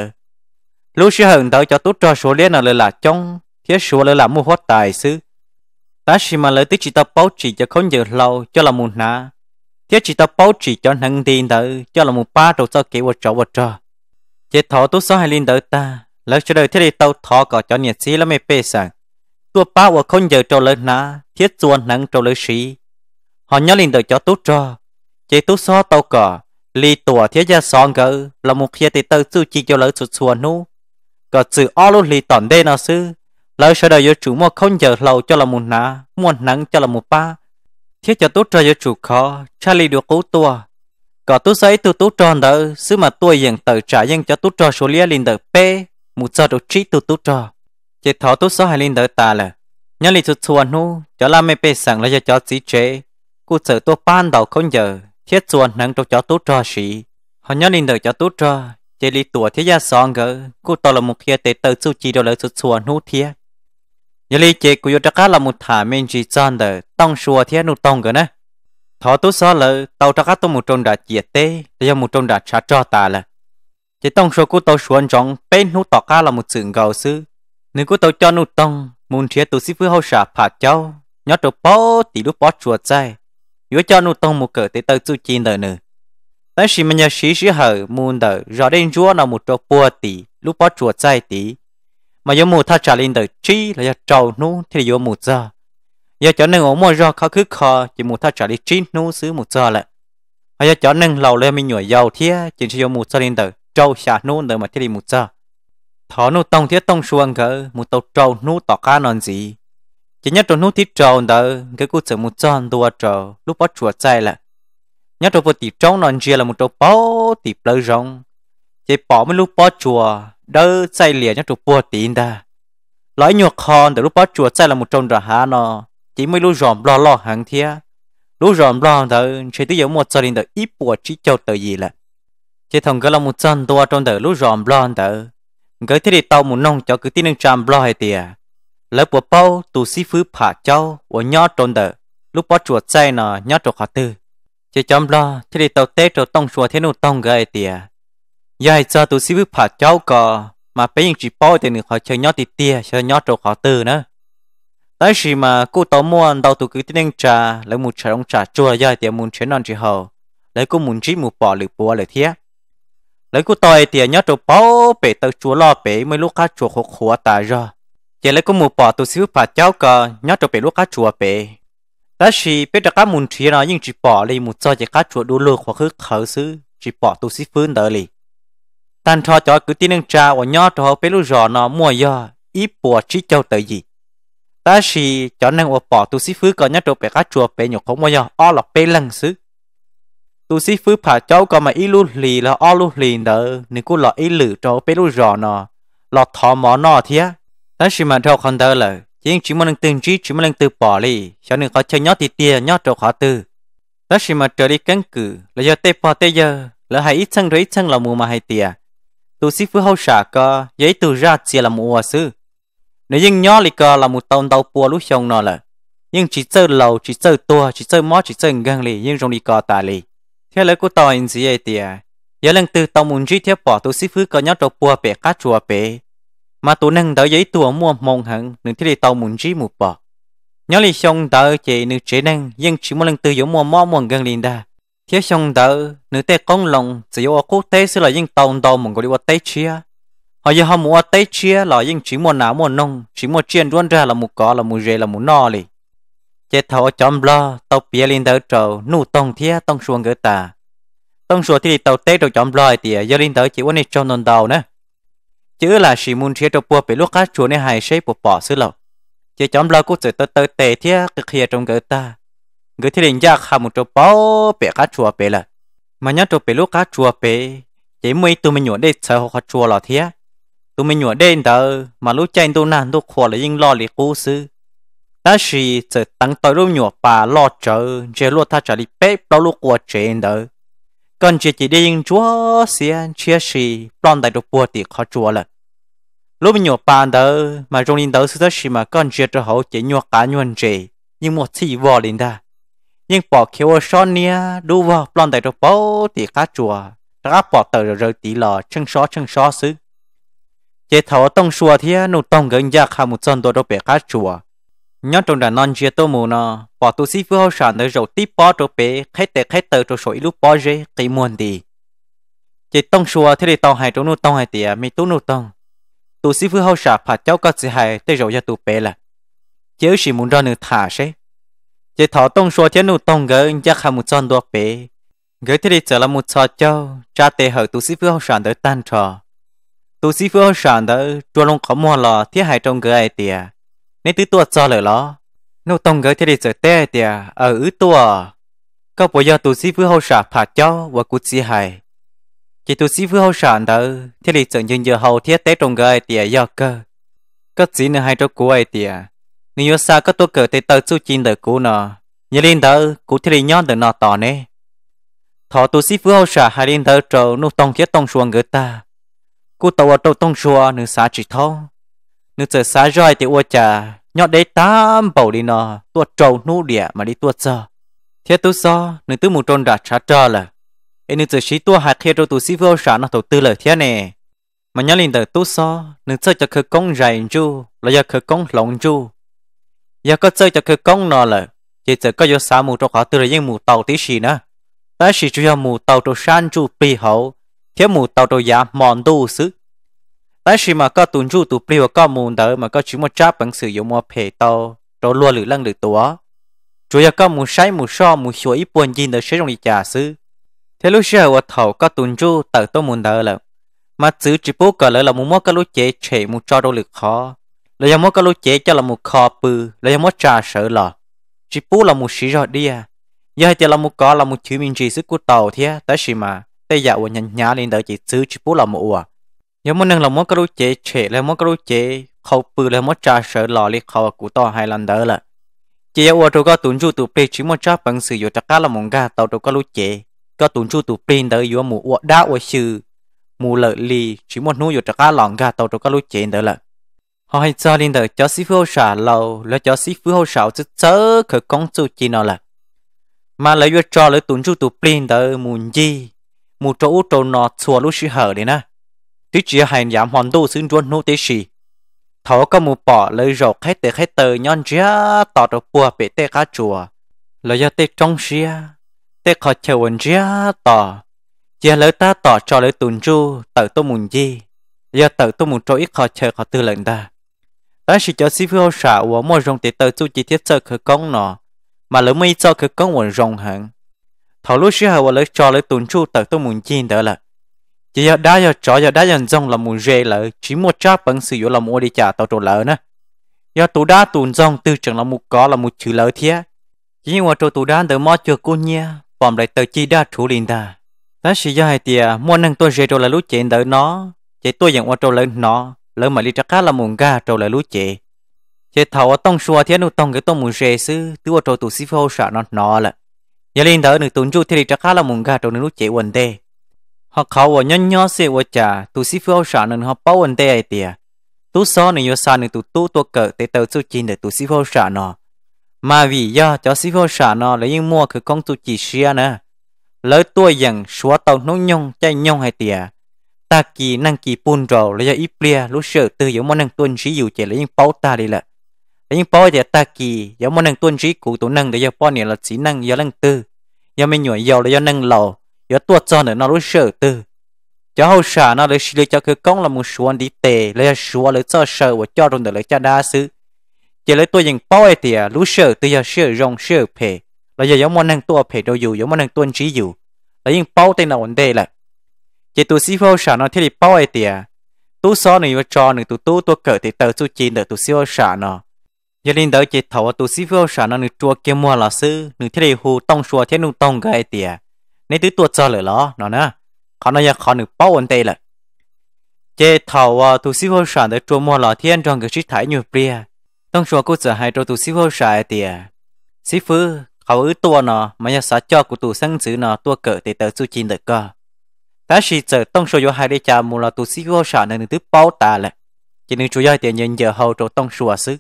lúc xưa hận tới cho tốt cho số liên là là trong thiết số là là mua hót tài sứ, ta chỉ mà lấy tích chỉ tập báo chỉ cho không nhiều lâu cho là một nà thiết chỉ tập báo chỉ cho nâng tiền đó cho là một ba đầu sau kế hoạch cho vật trò chỉ thọ tốt số hai liên đỡ ta lỡ cho đời thiết thiết đi tàu thọ nhiệt sĩ là sang, tua ba giờ trâu trâu lớn lớn na nắng họ nhớ liền đợi cho tú cho chỉ tú so tàu cỏ li tủa thiết gia son gỡ là một khi thì tàu sư chỉ cho lớn sụt xuồn nu có sự o luôn li tòn đê nào sư lỡ sợ đời vô chủ mua không giờ lâu cho là một na, mua nắng cho là một ba thiết cho tú cho vô chủ khó cha li được cú tua có tú giấy từ tú tròn đỡ sư mà tôi dừng tờ trả dành cho tú cho số lia liền đợi p mu cho đồ trí tu tu trò chỉ thọ tu số hài linh đỡ ta là nhớ lý chút chuồn nu cho làm mê bê sẵn là cho chó xí chế cụ sợ tu ban đầu không giờ thiết chuồn nắng trong chó tu trò xí họ nhớ linh đỡ chó tu trò chỉ lý tuổi thế gia song gỡ cụ tỏ là một kia tế tờ su chi đồ lỡ chút chuồn nu thiết nhớ lý chế cụ yêu trắc là một thả mình chỉ chọn đỡ tông xua thiết nu tông gỡ nè thọ tu số lỡ tàu trắc là một trôn đã chia tê để cho một trôn đã trả cho ta là chỉ tông số của tàu xuống trong bên nút tọt ca là một sự gầu sư nếu của tàu cho nút tông muốn chia tụ sĩ với hậu sả phạt châu, nhớ đồ bó tí lúc bó chuột dây Nếu cho nụ tông một cỡ thì tới chú chín đời nữa tới khi mình nhớ sĩ sĩ hở muốn đời rõ đến chúa là một chỗ bùa tỷ lúc bó chuột dây tỷ. mà yếu mù thà trả lên đời chi là do trầu nụ thì giờ mù giờ giờ cho nên ông mồi rõ khó cứ khó chỉ mù thà trả lên trí nụ xứ một giờ lại hay giờ cho nên lâu lên mình nhồi giàu thia chỉ sử cho mù giờ lên đời trâu xả nô đời mà thiết đi một giờ thọ nô tông thiết tông xuân cơ một tàu trâu nô tỏ cá non gì chỉ nhất trâu nô thiết trâu đời cái cú chở một giờ đua trâu lúc bắt chuột chạy là nhất trâu vừa tỉ trâu non gì là một trâu bao tỉ bơ rong chỉ bỏ mấy lúc bắt chùa đỡ chạy liền nhất trâu bùa tỉ ta lái nhược con từ lúc bắt chùa chạy là một trâu ra há nó chỉ mấy lúc ròm lo lo hàng thia lúc ròm lo đời chỉ tới giờ một giờ đến đời ít bùa chỉ trâu tới gì là chỉ thằng cái là một chân tua trong đời lúc ròm blon tờ cái thế thì tao muốn nông cho cứ tin trăm lo hay tiề lấy bộ bao tu sĩ phứ phả châu của nhó trong đời lúc bao chuột say nó nhó trong khó tư chỉ chăm lo thế thì tao té cho tông chùa thế nào tông gây tiề dài cho tu sĩ phứ phả châu cò mà bây giờ chỉ bao thì người họ chơi nhó thì tiề chơi nhó trong khó tư nữa tại vì mà cô tao muốn đầu tụ cứ tin trà lấy một trái ông trà chùa dài tiề muốn chuyển non chỉ hậu lấy cô muốn chỉ một bỏ lửa bùa lửa thiết lấy cô tôi thì nhớ chỗ bao bể tàu chúa lo bể mấy lúc cá chúa khổ khổ ta ra giờ lấy cô mù bỏ tụ xíu phạt cháu cờ nhớ chỗ bể lúc cá chúa bể ta chỉ biết được cá muốn chia nó nhưng chỉ bỏ đi một cho chỉ cá chúa đủ lừa khó cứ khởi xứ chỉ bỏ tụ xíu phương đỡ lì tan cho cho cứ tin nâng cha và nhớ chỗ bể lúc rò nó mua giờ ít bỏ chỉ cháu tới gì ta chỉ cho nên bỏ tụ xíu phương cờ nhớ chỗ bể cá chúa bể nhục không mua giờ o là bể lăng xứ tu sĩ phứ phà cháu có mà ít lu lì là o lu lì đỡ nếu cũng là ít lử cho bé lu rõ nọ là thọ mỏ nọ nó á đó chỉ mà đâu còn đỡ là chỉ chỉ muốn từng chỉ chỉ muốn từ bỏ đi cho nên có chơi nhót thì tia nhót cho khó từ đó chỉ mà trở đi cắn cử là do tê bỏ tê giờ là hay ít chân rồi ít chân là mù mà hay tia tu sĩ phứ hậu xả cơ giấy từ ra chỉ là mù sư nếu nhưng nhỏ thì cơ là một tàu tàu bùa lúc xong nọ là nhưng chỉ chơi lâu chỉ chơi tua chỉ chơi mót chỉ chơi ngang lì nhưng trong đi cò tà lì theo lời của tôi anh gì ấy tiệt giờ lần từ tàu muốn duy theo bỏ tôi xí phứ có nhót đầu bùa bể cá chùa bể mà tôi nâng đỡ giấy tua mua mong hận nên thế thì tàu muốn duy một bỏ nhớ li xong đỡ chị nữ chế năng nhưng chỉ một lần từ giống mua mò muốn gần liền đa theo xong đỡ nữ tê công lòng chỉ ở quốc tế sẽ là những tàu tàu muốn có đi qua tây chia họ giờ họ mua tây chia là những chỉ mua nào mua nông chỉ mua chuyện luôn ra là một có là một rề là một no liền chết thọ chấm lo tàu bia lên tới trầu nu tông thía tông xuồng người ta tông xuồng thì tàu tết rồi chấm lo thì giờ lên tới chỉ quan này trong nón đầu nữa chứ là chỉ muốn chia cho bùa bị lúc khác chuột này hay xếp bộ bỏ xứ lầu chỉ chấm lo cũng chỉ tới tới tệ thía cực hiền trong người ta người thì định giác hàm một chỗ bao bể cá chuột bể là mà nhớ chỗ bể lúc cá chuột bể chỉ mới tụi mình nhổn đây sợ họ chuột là thía tụi mình nhổn đây tờ mà lúc chạy tụi nàng tụi khổ là yên lo lì cố xứ ta chỉ giờ tăng tới lúc nhỏ bà lo chờ giờ lo ta trả đi bé bao lúc qua chuyện đó còn chỉ chỉ đi chúa xiên chia sẻ plan đại đồ bùa thì khó chúa là lúc nhỏ bà đó mà trong linh đó sự thật mà còn chỉ cho hậu chỉ nhỏ cá nhuận chỉ nhưng một chỉ vò lên ta nhưng bỏ kêu son nia đu vào plan đại đồ bùa thì khá chúa đã bỏ tờ rồi rồi lò chân xó chân xó xứ chỉ thầu tông xua thì nụ tông gần ra khá một chân đồ đồ bé khá chúa nhớ trong đàn non chia tô mù nó bỏ tu sĩ phú hậu sản tới rồi tiếp bỏ cho bé khai tệ khai tờ cho số ít lúc bỏ rê cây muôn đi chỉ tông xua thế thì tông hai chỗ nô tông hai tìa mi tú nô tông tu sĩ phú hậu sản phải cháu có gì hay tới rồi gia tu bé là chứ chỉ muốn ra nửa thả sẽ. chỉ thọ tông xua thế nô tông gỡ chắc hai một chân đua bé gỡ thế thì trở lại một trò châu cha tệ hậu tu sĩ phú hậu sản tới tan trò tu sĩ phú hậu sản tới chua long khó mua lò thế hai trong gỡ ai tìa nên tứ tua cho lời lo nô tông gửi thế đi giờ tê tìa ở ứ tua có bộ do tu sĩ vừa hậu sạ phạt cho và cút sĩ hài chỉ tu sĩ vừa hậu sạ đó thế đi giờ nhân giờ hậu thiết tế trong gửi tìa do cơ có sĩ nữa hai chỗ cuối tìa nếu yo sa có tôi cờ tê tơ chú chín đời cũ nọ nhớ lên đó cũ thế đi nhon đời nọ tỏ nè thọ tu sĩ vừa hậu sạ hai lên đó trâu nô tông thiết tông xuồng người ta cú tàu ở trâu tông xuồng nữ xã chỉ thông nếu giờ xá rồi thì ua chả nhỏ đấy tám bầu đi nó tua trầu nụ địa mà đi tua giờ thế tu so nếu tu muốn trôn đạt trả trò là em nếu giờ xí tua hạt thiệt rồi tu xí vô sản nó đầu tư lời thế nè mà nhớ liền từ tu so nếu chơi cho khởi công rải chu là giờ khởi công lộng chu giờ có chơi cho khởi công nó là chỉ giờ có giờ xá mù trong khó tư là những mù tàu tí xì nữa ta chỉ chủ yếu mù tàu trong san chu bì hậu thế mù tàu trong giá mòn tu xứ tại sao mà có tuần du tụ biểu có mùn đỡ mà có chỉ một cháp bằng sử dụng một phê tàu rồi luôn lử lăng lử chủ yếu có mù say mù so mù sủa ít buồn gì sử dụng trà sư thế lúc sau ở thầu có tuần du tự tôi mùn đỡ mà chữ chỉ bố cờ lại là mù mua cái lối chế chế mù cho đâu lực khó là do mua cái lối chế cho là mù khó bự là do mua trà sợ lọ chỉ bố là mù sĩ rồi đi à giờ chỉ là mù có là mù chữ mình chỉ sức của tàu thế tại mà tay dạo nhanh nhá lên đỡ chỉ chữ chỉ là mù à nếu muốn nâng lòng muốn cái đôi chế chế là muốn cái đôi chế khâu bự là muốn trả sợ lò li khâu cụ to hai lần đỡ là chỉ yêu tụi có tuần chu tụi pe chỉ muốn trả bằng sự yêu tất cả là muốn ga tàu tụi có lối chế có tuần chu tụi pe đỡ yêu mù uo đã uo sư mù lợi li chỉ muốn nuôi yêu tất cả lòng ga tàu tụi có lối chế đỡ là họ hay cho nên đỡ cho sĩ phu hậu xả lâu là cho sĩ phu hậu xảo chứ chớ khởi công chủ chi nó là mà lấy yêu cho lấy tuần chu tụi pe đỡ muốn gì mù chỗ chỗ nọ chùa lúc sư hở đấy nè tuy chỉ hành giảm hoàn tu xứng ruột nô tế sĩ thấu có một bỏ lời rột hết tệ hết tờ nhon chia tỏ được bùa bể tê cá chùa lời do tê trong chia tê khó chờ quần chia tỏ giờ lời ta tỏ cho lời tùn chu tờ tu mùn gì giờ tờ tu mùn chỗ ít khó chờ khó tư lệnh ta ta chỉ cho sĩ phu xả của mô dòng tê tờ tu chỉ thiết sơ khởi công nọ mà lỡ mi cho khởi công quần rồng hẳn thấu lúc xưa hậu lời cho lời tùn chu tờ tu mùn chi đỡ là chỉ giờ đã giờ chó giờ đã dần dòng là mù rề lỡ chỉ một chắc bằng sử dụng là mua đi trả tàu trộn lỡ nữa giờ tụ đá tụn dòng từ trường là mù có là mù chữ lỡ thế chỉ nhưng mà trộn tụ đã từ mò chưa cô nha bỏm lại tờ chi đã chủ liền ta đó sử dụng hai tia mua nâng tôi rề trộn là lúc chuyện đỡ nó chỉ tôi nhận qua trộn lỡ nó lỡ mà đi chắc là mù ga trộn lại lúc chuyện chỉ thầu ở tông xua thế nó tông cái tông mù rề xứ từ trộn tụ xí phô sợ nó nó là giờ liền tới được tụn chu thì đi chắc là muốn ga trộn lúc chuyện quần tê họ khâu ở nhân nhỏ xe ở trà tu sĩ phiêu sản nên họ bao anh tê ai tìa tu so nên yo sa nên tu tu tu cỡ tê tàu tu chín để tu sĩ phiêu sản nó mà vì do cho sĩ phiêu sản nó lấy những mua công tu chỉ xia nè lấy tuổi dần xóa tàu nấu nhông chạy nhông hay tìa ta kỳ năng kỳ bùn rầu lấy ít plea lúc sợ từ giống món năng tuân sĩ dù chỉ lấy những bao ta đi lợ lấy những bao thì ta kỳ giống món năng tuân sĩ cụ tổ năng để cho bao niệm là chỉ năng do năng tư do mình nhồi dầu lấy do năng lầu giờ tua cho nữa nó lúc sợ từ cho hậu xả nó lấy xí lấy cho cứ công là một xuân đi tệ lấy xuân lấy cho sợ và cho rồi lấy cho đa sứ chỉ lấy tôi nhìn bao ấy thì à, lúc sợ từ giờ sợ rong sợ phê là giờ giống món hàng tua phê đâu dù giống món hàng tuân chỉ dù lấy nhìn bao tên là vấn đề là chỉ tôi xí hậu xả nó thì bao ấy thì à, tu so này và cho này tu tu tu cỡ thì tờ tu chỉ được tu xí hậu xả nó giờ lên đỡ chỉ thầu tu xí hậu xả nó nửa chua kia mua là sư nửa thế này hù tông xua thế nửa tông cái thì à. ในตื้อตัวจอเลยเหรอเนาะนะเขาเนาะอยากขอหนึ่งเป้าอันเตเลยเจ้าเท่าว่าตุสิโฮชานแต่จวมัวหล่อเทียนจองกับชิดถ่ายอยู่เปรียต้องชัวกูจะให้ตัวตุสิโฮชายเตียสิฟื้อเขาอื้อตัวเนาะมันอยากสาจอกูตุสังสือเนาะตัวเกิดเตเตอร์สู้จีนเลยก็แต่สิเจอต้องชัวยให้ได้จามูลตุสิโฮชานในหนึ่งตื้อเป้าตาเลย chỉ nên chú ý tiền nhân giờ hậu trâu tông xua xứ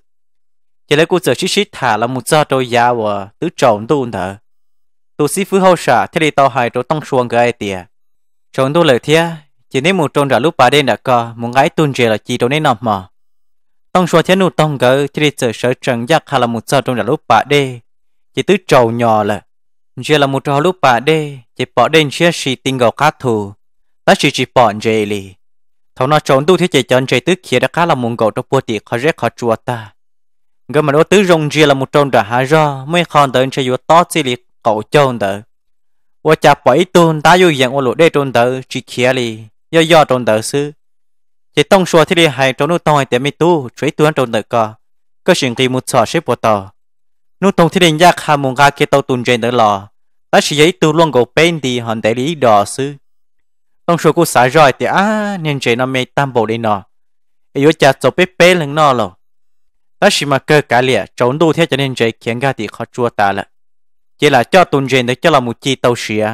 chỉ lấy cô giờ chỉ xít thả là một giờ trâu già và tứ trộn tu thở tu sĩ phứ hậu xả thế đi tàu hải chỗ tông xuồng ai tiệt chọn tu lời thia chỉ nên một trong ra lúc ba đêm đã có một gái tuân về là chỉ chỗ nên nằm mà tông xuồng thế nụ tông gỡ thế đi sợ sợ trần giác hay là một sợ trôn ra lúc ba đêm chỉ tứ trầu nhỏ là chỉ là một trong lúc ba đêm chỉ bỏ đen chia xì tình gạo cá thù ta chỉ chỉ bỏ về lì thằng nó trốn tu thế chỉ chọn chỉ tứ kia đã khá là muốn gạo trong bùa tiệt khó rét khó chua ta gỡ mà nó tứ rồng chỉ là một trong ra hà ra mới còn tới chơi vừa to chỉ liệt cậu chôn tờ và chả bảy tuần ta yêu dạng ô lộ đê trôn tờ chỉ kia li do do trôn tờ sư chỉ tông xua thì đi hay trong nút tông để mi tu chuối tuấn trôn tờ cờ cơ chuyện kỳ một sọ xếp bộ tờ nút tông thì đi nhắc hà mùng ga kia tàu tuần trên tờ lò ta chỉ giấy tu luôn gầu bên thì hòn tệ lý đỏ sư tông xua cô xả rồi thì á nên chế nó mê tam bộ đi nọ yếu chả cho bé bé lần nọ rồi ta chỉ mà cơ cả lẹ trong đu thế cho nên chế khiến ga thì khó chua ta lại chỉ là cho tuần duyên để cho là một chi tàu xìa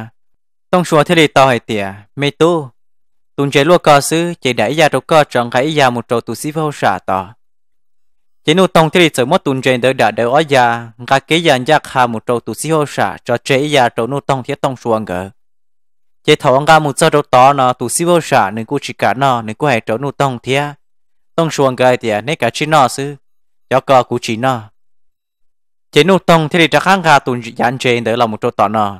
tông xua thế đi tàu hay tỉa mê tu tuần chế lúa cơ sư chỉ để ra trâu cơ chọn cái ra một trâu tu sĩ vô sả tỏ chỉ nu tông thế đi sửa mất tuần duyên để đã đều ở ra cả kế ra ra khá một trâu tu sĩ vô sả cho chế ra trâu nu tông thế tông xua ngờ chỉ thầu ra một đầu to nó tu sĩ vô sả nên cũng chỉ cả nó nên cũng hay trâu nu tông thế tông xua ngờ tỉa nên cả chỉ nó sư cho cơ cũng chỉ nó chế nô tông thì ra khang gà tụn dán trên đó là một chỗ tọa nọ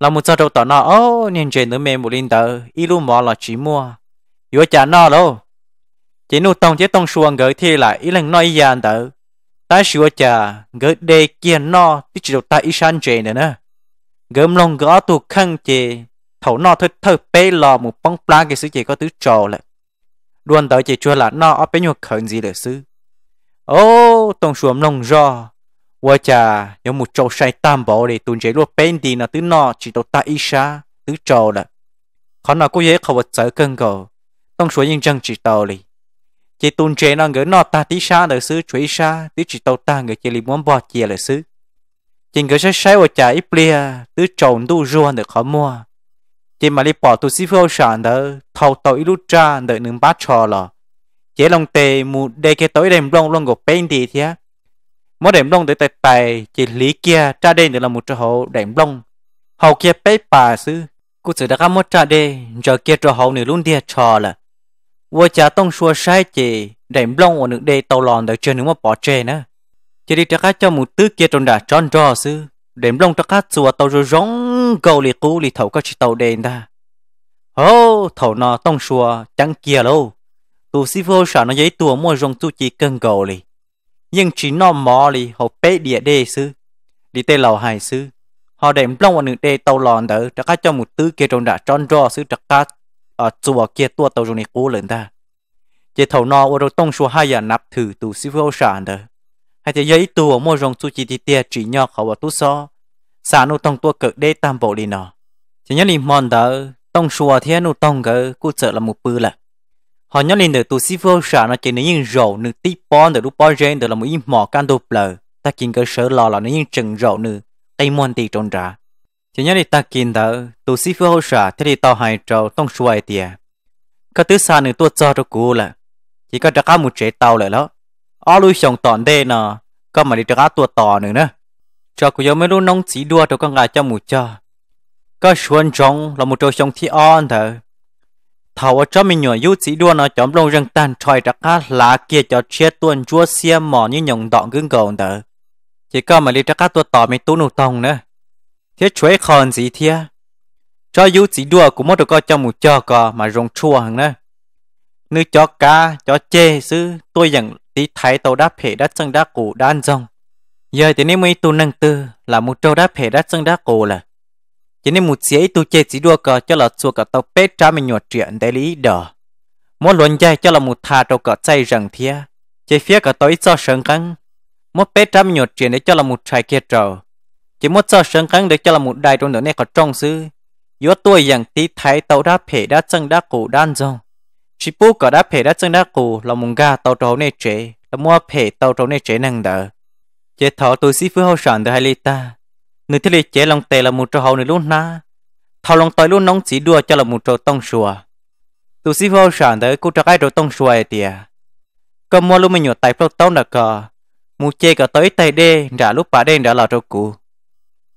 là một chỗ tọa nọ ô nên trên đó mềm một linh tử, y lu mò là chỉ mua yếu chả nọ đâu chế nô tông chỉ tông xuống gửi thì lại y lần nói dàn tử, ta sửa chả gửi đề kia nọ thì chỉ ta y san trên nữa nè gớm lòng gõ tụ khăn chế thấu nọ thôi thơ bé lò một bóng plan cái sự chế có tứ trò lại đuôn tới chế chưa là nọ ở bên nhuộc khẩn gì được sư ô tông xuống lòng rò 我家有木做晒担保的，蹲这路边的呢，都拿起到大衣裳都做了。可那个也靠我走更高，当说认真知道哩。chỉ tuần trẻ nó ngỡ nó ta tí xa đời xứ chuối xa tí chỉ tàu ta người chỉ li muốn bỏ chia đời xứ chỉ ngỡ sẽ sai vào chả ít lia tứ trộn tu ruộng được khó mua chỉ mà li bỏ tu sĩ phô sản đó thầu tàu ít lúc cha đợi nương bát trò lò chỉ lòng tề mù đề cái tối đêm long long gục bên đi thế mỗi đệm đông để tài tài chỉ lý kia cha đê nữa là một trò hậu đệm đông hậu kia bé bà sư cụ sự đã gặp một cha đê giờ kia trò hậu nữa luôn đi trò là vợ cha tông xua sai chỉ đệm đông ở nước đây tàu lòn được chơi nữa mà bỏ chê nữa chỉ đi cho các cho một tứ kia tròn đã tròn trò sư đệm đông cho các xua tàu rồi rong cầu lì cú lì thầu có chỉ tàu đền ta hô thầu nó tông xua chẳng kia lâu tụ sĩ vô sợ nó giấy tua mua rong tu chỉ cần cầu lì nhưng chỉ nó mò lì họ bế địa đê sư đi tê lầu hải sư họ đem long vào đê tàu lòn đỡ cho các cho một tứ kia trong đã tròn rò sư cho các ở chùa kia tua tàu trong này cố lên ta chỉ thầu nọ ở đâu tông số hai giờ nắp thử tù sư vô sản đỡ hay thì giấy tù mua rong su chỉ tia chỉ nhọ họ vào tu so xã nô tông tua cực đê tam bộ đi nọ chỉ nhớ đi mòn đỡ tông số thiên nô tông gỡ cú sợ là một bư là họ nhớ lên được tụ sĩ vô sợ nó chỉ nên những rổ nữ tí bón được lúc bó rên được là một ít mỏ can đục lờ ta kinh cơ sở lò là những trừng rổ nữ tây môn tì trôn ra chỉ nhớ đi ta kinh thở tụ sĩ vô sợ thế thì tao hai trâu tông xuôi tiền có thứ xa nữ tôi cho cho cú là chỉ có đặc một chế tàu lại đó ở lui sống tòn đây nọ có mà đi đặc tua tò nữa nữa cho cô giống mấy đứa nông chỉ đua cho con gà cho mù cho có xuân trống là một trâu sống thi on thở thảo cho mình nhỏ yêu chỉ đua nó chấm lông rừng tan tròi ra cá lá kia cho chia tuần chúa xia mỏ như nhộng đọng gương cầu đỡ chỉ có mà đi ra cá tôi tỏ mình tu nụ tông nữa thế chuối còn gì thia cho yêu chỉ đua cũng mất được coi cho một cho cò mà rồng chua hằng nữa nữ cho cá cho chê sư tôi dặn tí thái tàu đáp hệ đất chân đá cổ đan rồng giờ thì nếu mấy tu nâng tư là một trâu đáp hệ đất chân đá cổ là cho nên một xế tu chê chỉ đua cờ cho là chua cả tàu bế trả mình nhỏ chuyện để lý đờ mỗi luận dây cho là một thà đầu cờ chay rằng thia chế phía cả tối cho sơn căng mỗi bế trả mình nhỏ chuyện để cho là một trai kia trầu chỉ mỗi cho sơn căng để cho là một đại trong nữa này có trong sư yếu tuổi rằng tí thái tàu đã phe đã chân đã cổ đan dòng chỉ bố cờ đã phe đã chân đã cổ là một gà tàu trâu này chế là mua phe tàu trâu này chế năng đờ chế thọ tôi sĩ phú hậu sản đời hai ta người thế lì chế lòng tệ là một trâu hậu này luôn na thầu lòng tới luôn nóng chỉ đua cho là một trâu tông sùa tu sĩ vô sản tới cô trắc ai trò tông sùa tìa cơ mua luôn mình nhột tại phật tông đặc cờ mu chê cả tới tay đê đã lúc bà đê đã là trâu cũ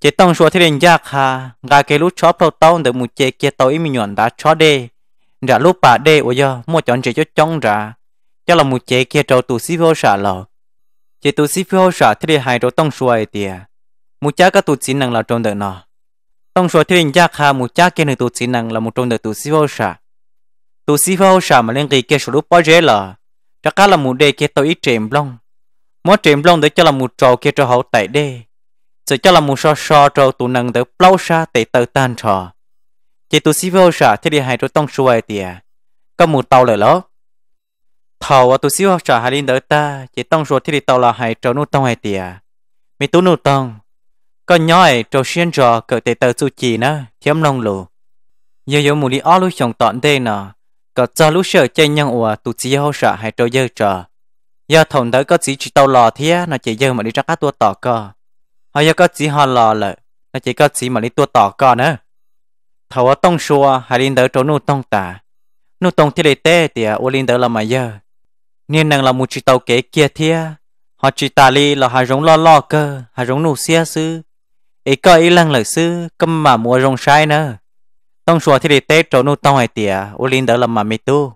chế tông sùa thế đình giác ha gà kê lúc chó phật tông được mu chê kia tối mình nhọn đã chó đê đã lúc bà đê ôi giờ mua chọn chế cho chong ra cho là mu chê kia trâu tu sĩ vô sản lò chế tu sĩ vô sản thế này hai trâu tông sùa tìa một cha cái tổ chức năng là trong đời nó trong số thiên gia kha một cha cái này tụt xin năng là một trong đời tụt sĩ vô sa tụt sĩ vô sa mà lên cái kia số lúc bao giờ là chắc cá là một đề cái tổ ít trộm long mỗi trộm long để cho là một trò cái cho hậu tại đề sẽ cho là một so so trò tổ năng để bao sa tệ tờ tan trò cái tụt sĩ vô sa thì đi hai trò trong số ai tiề có một tàu lại lót thầu ở tu xíu trả hai linh đỡ ta chỉ tông số thì đi tàu là hai trâu nút tông ai tìa mi tú nút tông có nhói trâu xuyên trò cỡ tế tờ su chỉ nó chiếm nông lù giờ giờ mù đi ó lúc chồng tọn đê nọ có cho lúc sợ chơi nhân ủa tụ chỉ hô sợ hay trâu dơ trò giờ thồng tới có chỉ chỉ tàu lò thế nó chỉ dơ mà đi ra các tua tỏ cơ họ giờ có chỉ họ lò lợi nó chỉ có chỉ mà đi tua tỏ cơ nữa thầu ở tông xua hay đi tới chỗ nụ tông tà, nụ tông thì để tê thì ô đi tới là mà dơ, nên năng là một chỉ tàu kế kia thế họ chỉ tà li là họ rống lo lo cơ họ rống nụ xia sư ý có ý lăng lợi sư cầm mà mua rong sai nữa tông xua thì đi tết trổ nu tông hải tỉa u linh đỡ làm mà mi tu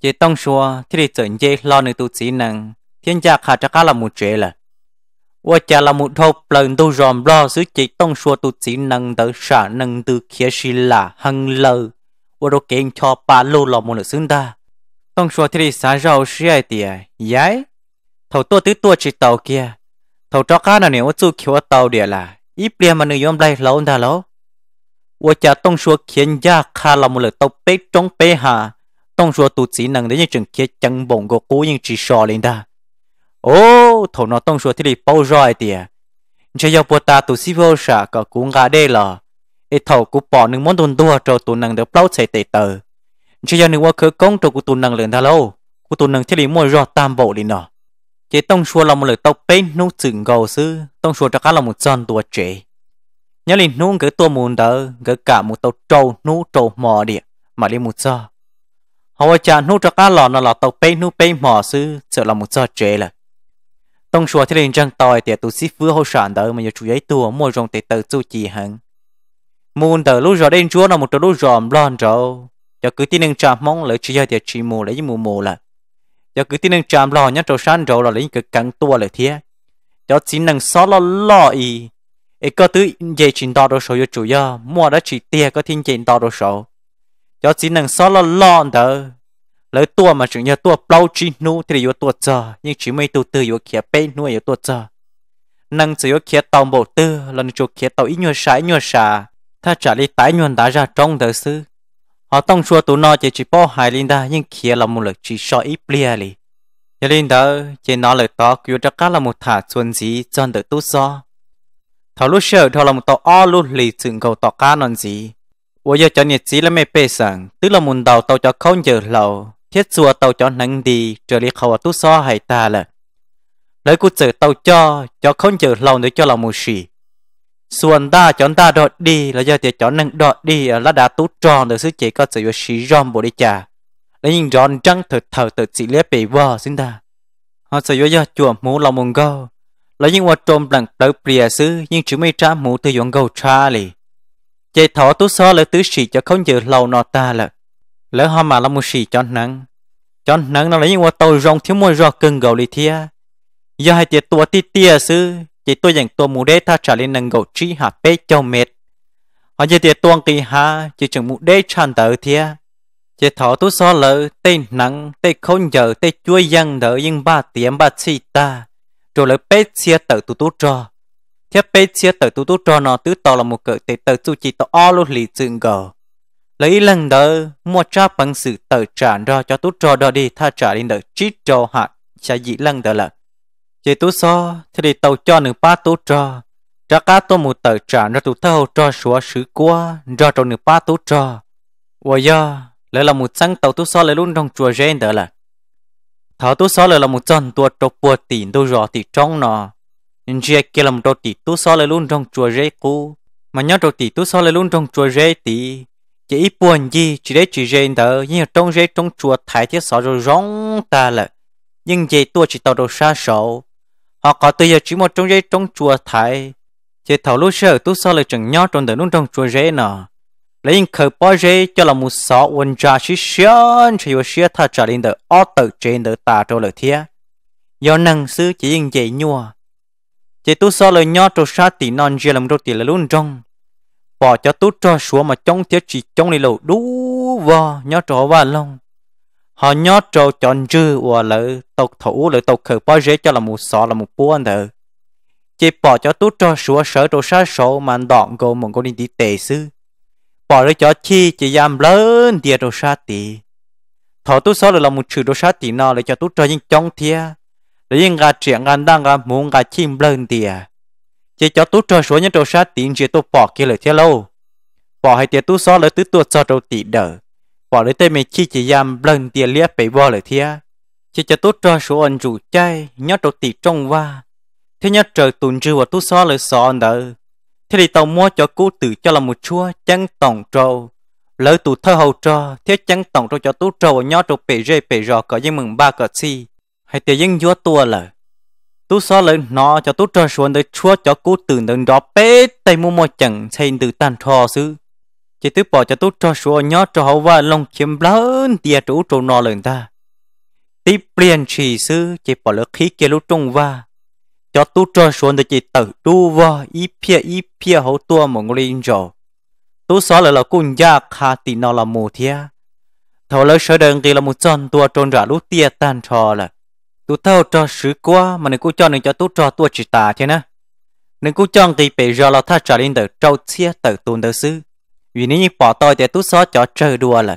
chỉ tông xua thì để chuẩn dây lo nữ tu sĩ năng thiên gia khả chắc là một chế là ô cha là một thô lần tu dòm lo sứ chỉ tông xua tu sĩ năng đỡ xả năng từ kia xì là hăng lờ ô đồ kiện cho ba lô lò một nữ xứng ta tông xua thì để xả rau sĩ hải tỉa giái thầu tua tứ tua chỉ tàu kia thầu cho cá nào nếu chú kiểu tàu địa là ít bia mà nữ yom đây lâu ta lâu wo cha tông số khiến gia kha là một lực tàu bế trong bế hà tông số tụ chỉ năng đến những trường kia chẳng bổng của cố những chỉ sò lên ta ô thổ nó tông số thì đi bao rồi tiề chỉ yêu bộ ta tụ sĩ vô sợ cả cũng gà đây là ít thầu cũng bỏ những món đồn đua cho tụ năng được bao chạy tệ tờ chỉ yêu nữ wo khứ công cho của tụ năng lên ta lâu của tụ năng thì đi mua tam bộ đi nọ chỉ tông xua là một lời tông bên nút chừng gầu sư tông xua cho cá là một giòn tua trẻ nhớ liền nút cái tua mùn đỡ cái cả một tàu trâu nút trâu mò địa mà đi một giò họ cha nút cho cá lò nó là tàu bên nút bên mò sư sợ là một giò trẻ là tông xua thì liền trăng tòi thì tụ sĩ vừa hậu sản đỡ mà giờ chủ giấy tua mua rồng thì tự chu chỉ hẳn mùn đỡ lúc rồi đến chúa là một trâu lúc ròm lon trâu giờ cứ tin nên chạm mong lợi chỉ giờ thì chỉ mù lấy mù mù là giờ cứ tin năng chạm lò nhá trâu san trâu là lấy cái cắn tua lại thế cho chỉ năng xó lo lo ý ấy có thứ dễ chuyện to đồ sổ cho chủ yếu mua đã chỉ tiền có thiên chuyện to đồ sổ cho chỉ năng xó lo lo đó lấy tua mà chủ yếu tua bao chi nu thì yếu tua chờ nhưng chỉ mấy tu tư yếu kia bên nu yếu tua chờ năng chỉ yếu kia tàu bộ tư lần chủ kia tàu ít nhiều sai nhiều sai, ta trả lý tái nhuần đã ra trong đời sư họ tông xua tụi nó chỉ chỉ bỏ hai Linda nhưng kia là một lực chỉ so ít bia li giờ Linda chỉ nó lời to cứu cho cá là một thả xuân gì chọn được tu so thảo lúc sợ thảo là một tàu o luôn lì chừng cầu tàu cá non gì bây giờ cho nhiệt gì là mẹ bê sẵn tức là muốn đầu tàu cho không giờ lâu thiết xua tàu cho nắng đi trở đi khẩu tu so hay ta là Lấy cụ chữ tàu cho cho không giờ lâu nữa cho là một gì ส่วนตาจอนตาดอดดีแล้วจะเจจอนหนึ่งดอดดีแล้วดาตุ๊จอนเดี๋ยวซื้อเจก็จะอยู่สีรอมบริจาแล้วยิ่งจอนจังเถิดเถิดเถิดสีเลี้ยไปว่าซึ่งตาเขาจะอยู่ยอดจวบหมูเรามงก็แล้วยิ่งว่าจมหลังเปล่าเปลี่ยซื้อยิ่งชื่อไม่จ้าหมูตัวยงเกาชาเลยเจถอตุ๊ซอเลยตื้อสีจะเขาเจอเรานอตาละแล้วเขามาละมุสีจอนนั้นจอนนั้นนั่นแล้วยิ่งว่าเตารองที่มวยรอเกินเกาลีเทียอย่าให้เตียตัวตีเตี้ยซื้อ chỉ tôi dành tôi mù đế tha trả lên nâng gầu trí hạ bê châu mệt họ chỉ tiệt tuông kỳ hạ chỉ chẳng mù đế tràn tờ thia chỉ thọ tu so lỡ tê nắng tê khôn giờ tê chuối dân đỡ nhưng ba tiếng ba chi ta rồi lỡ bê chia tờ tu tu cho thiết bê chia tờ tu tu cho nó tứ to là một cỡ tê tờ tu chỉ tờ o lô lì chừng gầu lấy lần đỡ mua cha bằng sự tờ trả ra cho tu cho đó đi tha trả lên đỡ trí cho hạ sẽ dị lần đỡ là Chị tú so, thì đi tàu cho nửa ba tú trò. Trả cá tôi một tờ trả ra tụ thâu cho sửa sứ qua, ra trong nửa ba tú trò. Và giờ, lại là một sáng tàu tú so lại luôn trong chùa rèn đó là. Thảo tú so lại là một chân tua trọc bùa tiền tôi rõ thì trong nó. Nhưng chị kia làm đồ tỷ tú so lại luôn trong chùa rèn cũ. Mà nhớ đồ tỷ tú so lại luôn trong chùa rèn thì chỉ ít buồn gì chỉ để chỉ rèn đó nhưng trong rèn trong chùa thái thiết sọ rồi rong ta là nhưng vậy tôi chỉ tàu đồ xa sầu họ có tự giờ chỉ một trong dây trong chùa thái chỉ thảo lúc sợ tu sau lời chẳng nhau trong đời nung trong chùa dây nọ lấy những khởi bao dây cho là một số quân gia sĩ sơn chỉ có sĩ thật trở đến được ở tự trên được tà trong lời thiê do năng sư chỉ những dạy nhua chỉ tu sau lời nhau trong sa tỷ non dây làm đâu tỷ là luôn trong bỏ cho tu cho xuống mà trong thiết chỉ trong này lẩu đủ vò nhau trở vào lòng họ nhớ trâu chọn dư và lỡ tộc thủ lỡ tộc khử bao rễ cho là một sọ là một anh thờ chỉ bỏ cho tú cho sủa sở đồ sát sổ mà đọn gồm một con đi tệ sư bỏ lấy cho chi chỉ dám lớn địa đồ sát tì thỏ tú sọ là một chữ đồ sát tì nó lấy cho tú cho những trong thia lấy những gà chuyện gà đang gà muốn gà chim lớn địa chỉ cho tú cho sủa những đồ sát tì chỉ tôi bỏ kia lời thế lâu bỏ hai tiệt tú sọ lấy tứ tuột cho đầu tì đỡ bỏ lấy tay mình chi chỉ giam lần tiền lia phải bỏ lại thia chỉ cho tốt cho số anh chủ chay nhớ trộn tỷ trong qua, thế nhớ trời tuần trừ và tu so lời so anh đỡ thế thì tàu mua cho cô tự cho là một chúa chẳng tổng trâu lời tụ thơ hầu trò thế chẳng tổng trâu cho tú trâu nhớ trộn bể rê bể rò cỡ dân mừng ba cỡ si hay tiền dân chúa tua lờ tú xóa lời nó cho tú trâu xuống tới chúa cho cô từ đừng đó bế tay mua một chẳng xây từ tàn thò xứ chỉ tứ bỏ cho tôi cho số nhỏ cho hậu và lòng kiếm lớn tia chủ trâu nọ lên ta tí liền chỉ sư chỉ bỏ lỡ khí kia lúc trung va cho tôi cho số để chỉ tự tu và y pia y pia hậu tua một người linh rồi tôi xóa lại là cung gia khá tì nó là mù thia thầu lỡ sợ đơn kỳ là một chân tua trôn rã lúc tia tan trò là tôi thâu cho sứ qua mà nên cú cho nên cho tôi cho tua chỉ tà thế na nên cú cho thì bây giờ là tha trả lên từ trâu xe từ tuôn từ xứ vì nếu như bỏ tôi thì tôi xóa cho trời đùa là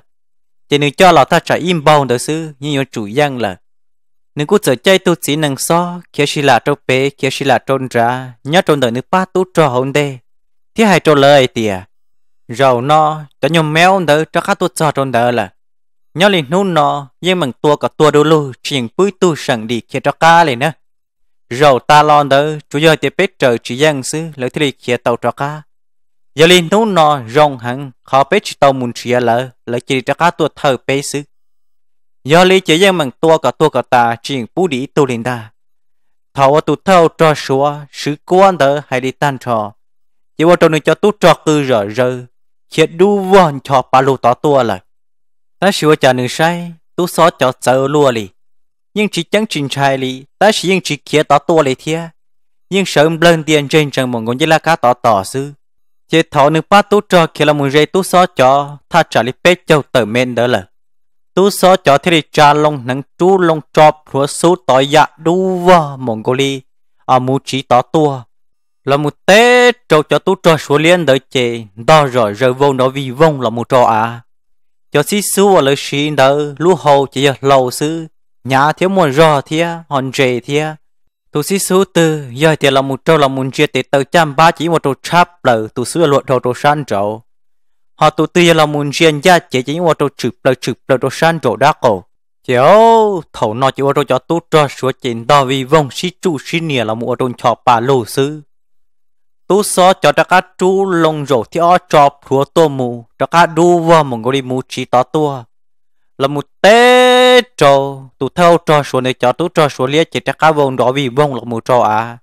chỉ nếu cho là ta trả im bao đó sư như nhiều chủ dân là nếu cứ chờ chơi tôi chỉ năng so khi xí là trâu bé khi xí là trôn ra nhớ trôn đời nước ba tôi cho hồn đê thế hai trâu lời tìa à, rầu nó cho nhiều méo đó cho các tôi cho trôn đời là nhớ liền nôn nó nhưng mình tua cả tua đôi lù chuyện bưởi tu sẵn đi khi cho cá liền nữa rầu ta lo đó chủ giờ thì biết trời chỉ dân sư lấy thì khi tàu cho cá ยลินนนอรงหังขอเปชตมุนเชียเลยลจิตจะตัวเธอเปซึยลีเจยังมันตัวกับตัวกับตาจิงปูดีตูลินดาทว่าตุเท่าจอชัวชื่อกวนเธอให้ดิตันชอยว่าตัวนึงจะตุจอคือเรอเจอเขดูวันชอปาลูต่อตัวเลยถ้าชัวจะหนึ่งใช่ตุซอจะเจอลัวลียิ่งชีจังจินชายลี้าชียิ่งชีเขียต่อตัวเลยเทียยิ่งเสริมเบลนเดียนเจนจังมงกุญแจลากาต่อต่อซื้อ chế thọ nương ba tú cho khi là mùi rây tú xó cho tha trả lý bế châu tờ men đó là tú xó cho thế thì cha long nắng chú long cho phúa số tỏi dạ đu vò Mongolia à mù chỉ tỏ tua là một tế trâu cho tú cho số liên đợi chê đo rồi rơi vô nó vì vong là một trò à cho xí xú và lời xí đỡ lú hồ chỉ giờ lâu xứ nhà thiếu mùa rò thia hòn rề thia tu sĩ số tư giờ thì là một trâu là một chia thì tờ trăm ba chỉ một trâu chắp lờ tu sĩ là luật trâu san trâu họ tu tư là một chia gia chỉ chỉ một trâu chụp lờ chụp lờ trâu san trâu đã cổ chiếu thầu nói chỉ một trâu cho tu cho số chín đo vì vong sĩ chủ sĩ nè là một trâu cho bà lô sư tu so cho đặc chú lông rổ thì ở cho thua tô mù đặc cá đu vào một người mù chỉ tỏ tua là một tế trò tụ theo trò số này cho tụ trò số liệt chỉ chắc cá vùng đó vì vùng là một trò à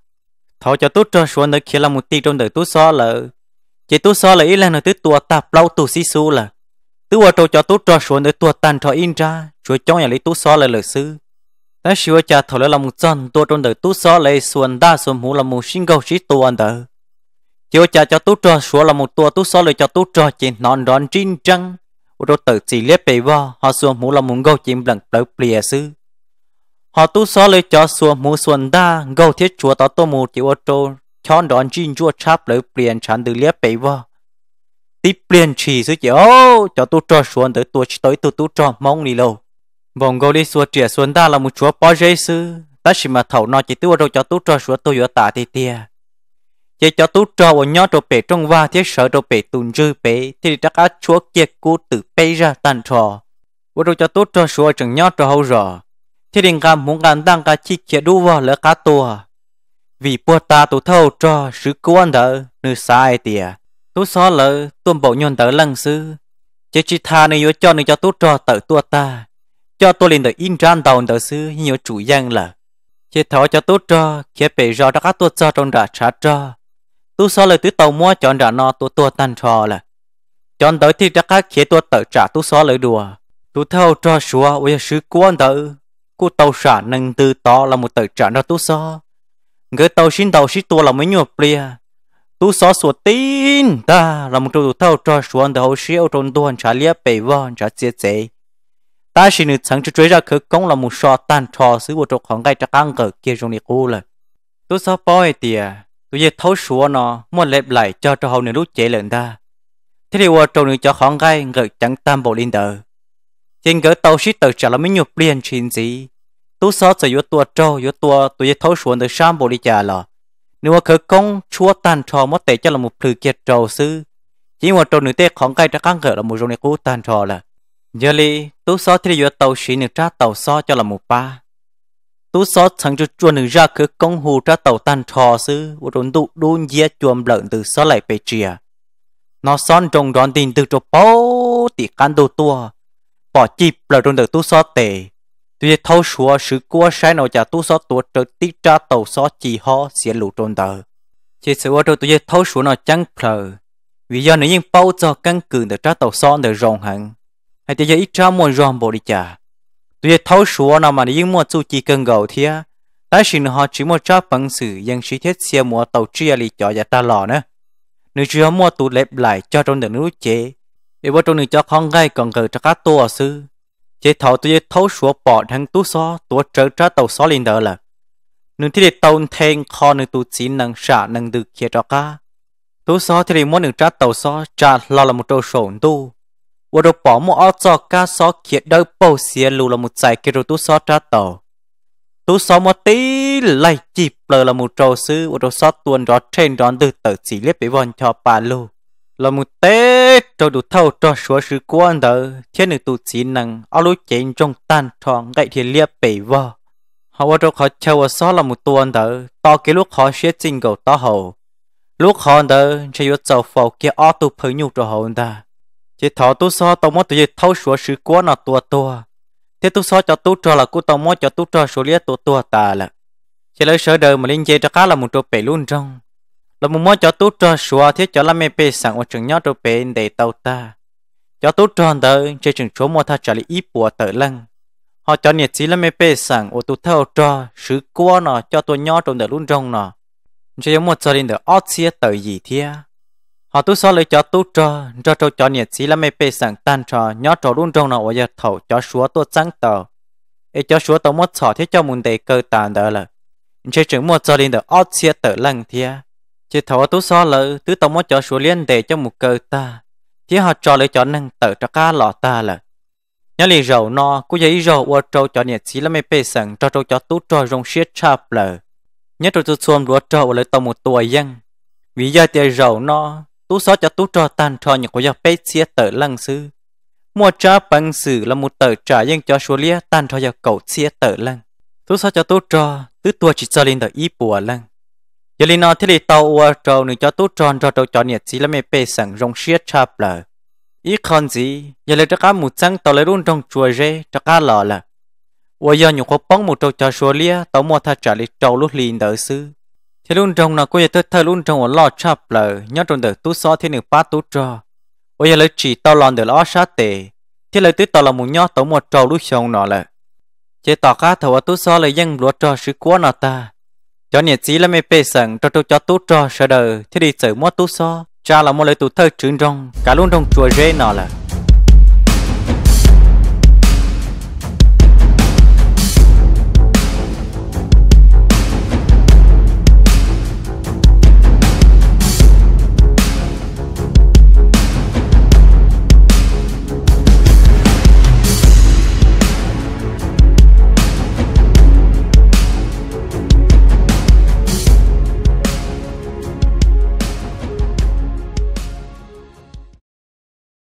thọ cho tụ trò số này khi là một tí trong đời tụ so là chỉ tụ so là ý là nó tụ tua tạp lâu tụ xí xu là tụ ở trò cho tụ trò số này tua tàn trò in ra chúa trong nhà lý tụ so là lời sư nó sửa cha thọ là một chân tua trong đời tụ so là xuân đa xuân mũ là một sinh cầu sĩ tu anh đời chiều cha cho tụ trò số là một tua tụ so là cho tụ trò chỉ non đón trinh trăng rồi tự chỉ liếp bề vò họ xuống mũ lòng muốn gâu chim lần tới bìa sư họ tu xó lấy cho xuống mũ xuân đa gâu thiết chúa tao tô mù chỉ ô tô chọn đón chim chúa chắp lấy bìa chán từ liếp bề vò tí bìa chỉ sư chỉ ô cho tu cho xuống tới tuổi tới tu tu cho mong đi lâu vòng gâu đi xua trẻ xuân đa là một chúa bó dây sư ta chỉ mà thầu nó chỉ tu đâu cho tu cho xuống tôi ở tả thì tiền chỉ cho tú trò và nhỏ trò bể trong va thế sợ trò bể tùn dư bể thì đã cá chúa kia cú tự bể ra tàn trò và rồi cho tú trò sủa chẳng nhỏ trò hậu rõ thế đình cá muốn gắn đang cá chi kia đu vào lỡ cá tua vì bùa ta tu thâu trò sự cứu anh đỡ nữ ai tìa tú xó lỡ tuôn bộ nhon đỡ lăng sư chỉ chi tha nữ yếu cho nữ cho tú trò tự tua ta cho tôi lên đợi in ran đầu đỡ sư nhiều chủ giang là chỉ thọ cho tú trò kia bể rõ đã cá tua cho trong đã trả trò tu so lời tứ tàu mua chọn ra nó tu tua tan trò là chọn tới thì chắc khác chế tua tự trả tu so lời đùa tu theo cho xua với sứ quan tử cô tàu xả nâng từ to là một tự trả nó tu so người tàu xin tàu xí tua là mấy nhuộm plia tu so sủa tin ta là một tu theo cho xua đầu siêu trong tuần trả liệp bảy vạn trả chia chế ta xin được chẳng chú ra khởi công là một so tan trò sứ bộ trục hỏng gai trả căng cờ kia trong đi cú là tu so bói tiền tôi dây thấu sủa nó muốn lẹp lại cho trâu hầu nửa rút chế lên ta thế thì qua trâu nửa cho khó gai người chẳng tam bộ linh đờ trên gỡ tàu ship tờ trả là mấy nhục liền chuyện gì tú xó cho yếu tua trâu yếu tua tôi dây thấu sủa được sao bộ đi trả lò nếu mà khởi công chúa tan trò mất tệ cho là một thứ kiệt trâu sư chỉ một trâu nửa tê khó gai đã căng gỡ là một rồng này cú tan trò là giờ đi tú xó thì yếu tàu ship nửa trả tàu so cho là một ba tú số chẳng cho chuồn được ra cứ công hồ ra tàu tan trò sư và đồn tụ đun dìa chuồn lợn từ số lại về chia nó son trong đón tin từ chỗ bao tỷ can đồ tua bỏ chi là đồn được tú số tệ tuy thâu xua sự cua sai nào chả tú số tua trở tí ra tàu số chỉ ho sẽ lụ trôn tờ chỉ sự ở chỗ tuy thâu xua nó chẳng phờ, vì do nữ nhân bao cho căn cường được ra tàu son để rồng hẳn hay thì giờ ít ra muốn rồng bộ đi chả tôi thấy thấu số nào mà những mua chu chỉ cần gầu thế ta xin họ chỉ mua cho bằng sự nhưng sĩ thiết xe mua tàu chia à lì cho nhà ta lò nữa nếu chưa mua tụ lẹp lại cho trong đường nước chế để vào trong đường cho con gái còn gờ cho các tổ sư chế thấu tôi thấy thấu số bỏ thằng tu so tổ trở cho tàu so lên đỡ là nếu thì để tàu thêm kho nếu tụ chỉ năng xả năng được kia cho cả tu so thì để muốn được trả tàu so trả lo là một trâu sổn tu vừa vừa bỏ ao cho cá là là tàu lại chìp 我都保姆奥做家所写的报写路了木在，给着都所查到，都所么的来记了了木周师，我都所端着 trên đó từ tờ chỉ liếc bị bọn cho bà lu, là một tế cho đủ thâu cho số sự quan đó, trên được tụ chỉ năng ở lối chén trong tan tròn gậy thì liếc bị vợ, họ ở đâu họ chờ số là một tuần đó, to cái lúc họ sẽ chân cầu to hậu, lúc họ đó chỉ vừa tàu phò kia ao tụ phải nhục cho hậu ta chỉ thọ tu so tao muốn tụi gì thâu sửa sự quá nó tua tua thế tu so cho tu trò là cú tao muốn cho tu trò số lia tua tua ta là chỉ lấy sợ đời mà linh chế cho cá là một chỗ bể luôn trong là một món cho tu trò sửa thế cho làm mẹ bể sẵn ở trường nhỏ chỗ bể để tao ta cho tu tròn đời chơi trường số mua tha trả lý ít bùa tờ lăng họ cho nhiệt chỉ là mẹ bể sẵn ở tu thâu trò sự quá nó cho tôi nhỏ trong đời luôn trong nọ chỉ một giờ linh đời ót xia tờ gì thế họ tu so lấy cho tu cho cho cho cho nhiệt sĩ là mấy bề sẵn tan cho nhớ cho luôn trong nào giờ thầu cho súa tu sáng tờ ấy cho súa tàu mất sọ thì cho muốn để cơ tàn đỡ là chế chuẩn một cho đến được ót xe tờ lần thia chỉ thầu tu so lỡ tứ tàu một cho súa liên để cho một cơ ta thì họ cho lấy cho năng tờ cho cá lọ ta là nhớ lì rầu no cũng vậy rầu ô trâu cho nhiệt sĩ là mấy bề sẵn cho trâu cho tu cho rong xiết chạp là, nhớ trâu tu xuống rùa trâu lấy tàu một tuổi dân vì giờ chơi rầu no tú xó cho tú trò tàn trò những của dọc bế xía tờ lăng sư mua trá bằng sử là một tờ trả dân cho số lia tàn trò dọc cầu xía tờ lăng tú xó cho tú trò tứ tua chỉ cho lên tờ ý bùa lăng giờ lên nó thế thì tàu ua trò nửa cho tú tròn trò trò trò nhiệt gì là mẹ bê sẵn rong xía chạp lờ ý con gì giờ lên cho cá một trăng tàu lấy luôn trong chùa rê cho cá lò là ua giờ nhục có bóng một trò cho số lia tàu mua tha trả lấy trâu lúc liền đỡ sư thế luôn trong nó cô giờ tôi thơ luôn trong ở lo chập lờ nhớ trong đời tú so thế nữ bát tú cho bây giờ lấy chỉ tao lon được lo sát tệ thế lấy tứ tao là một nhó tao một trâu lúc xong nó lờ chế tỏ cá thầu tú so lấy dân lúa cho sứ quá nó ta cho nhiệt sĩ là mê bê sẵn cho tôi cho tú cho sợ đời thế đi sợ mua tú so cha là mua lấy tú thơ trứng trong cả luôn trong chùa rê nó là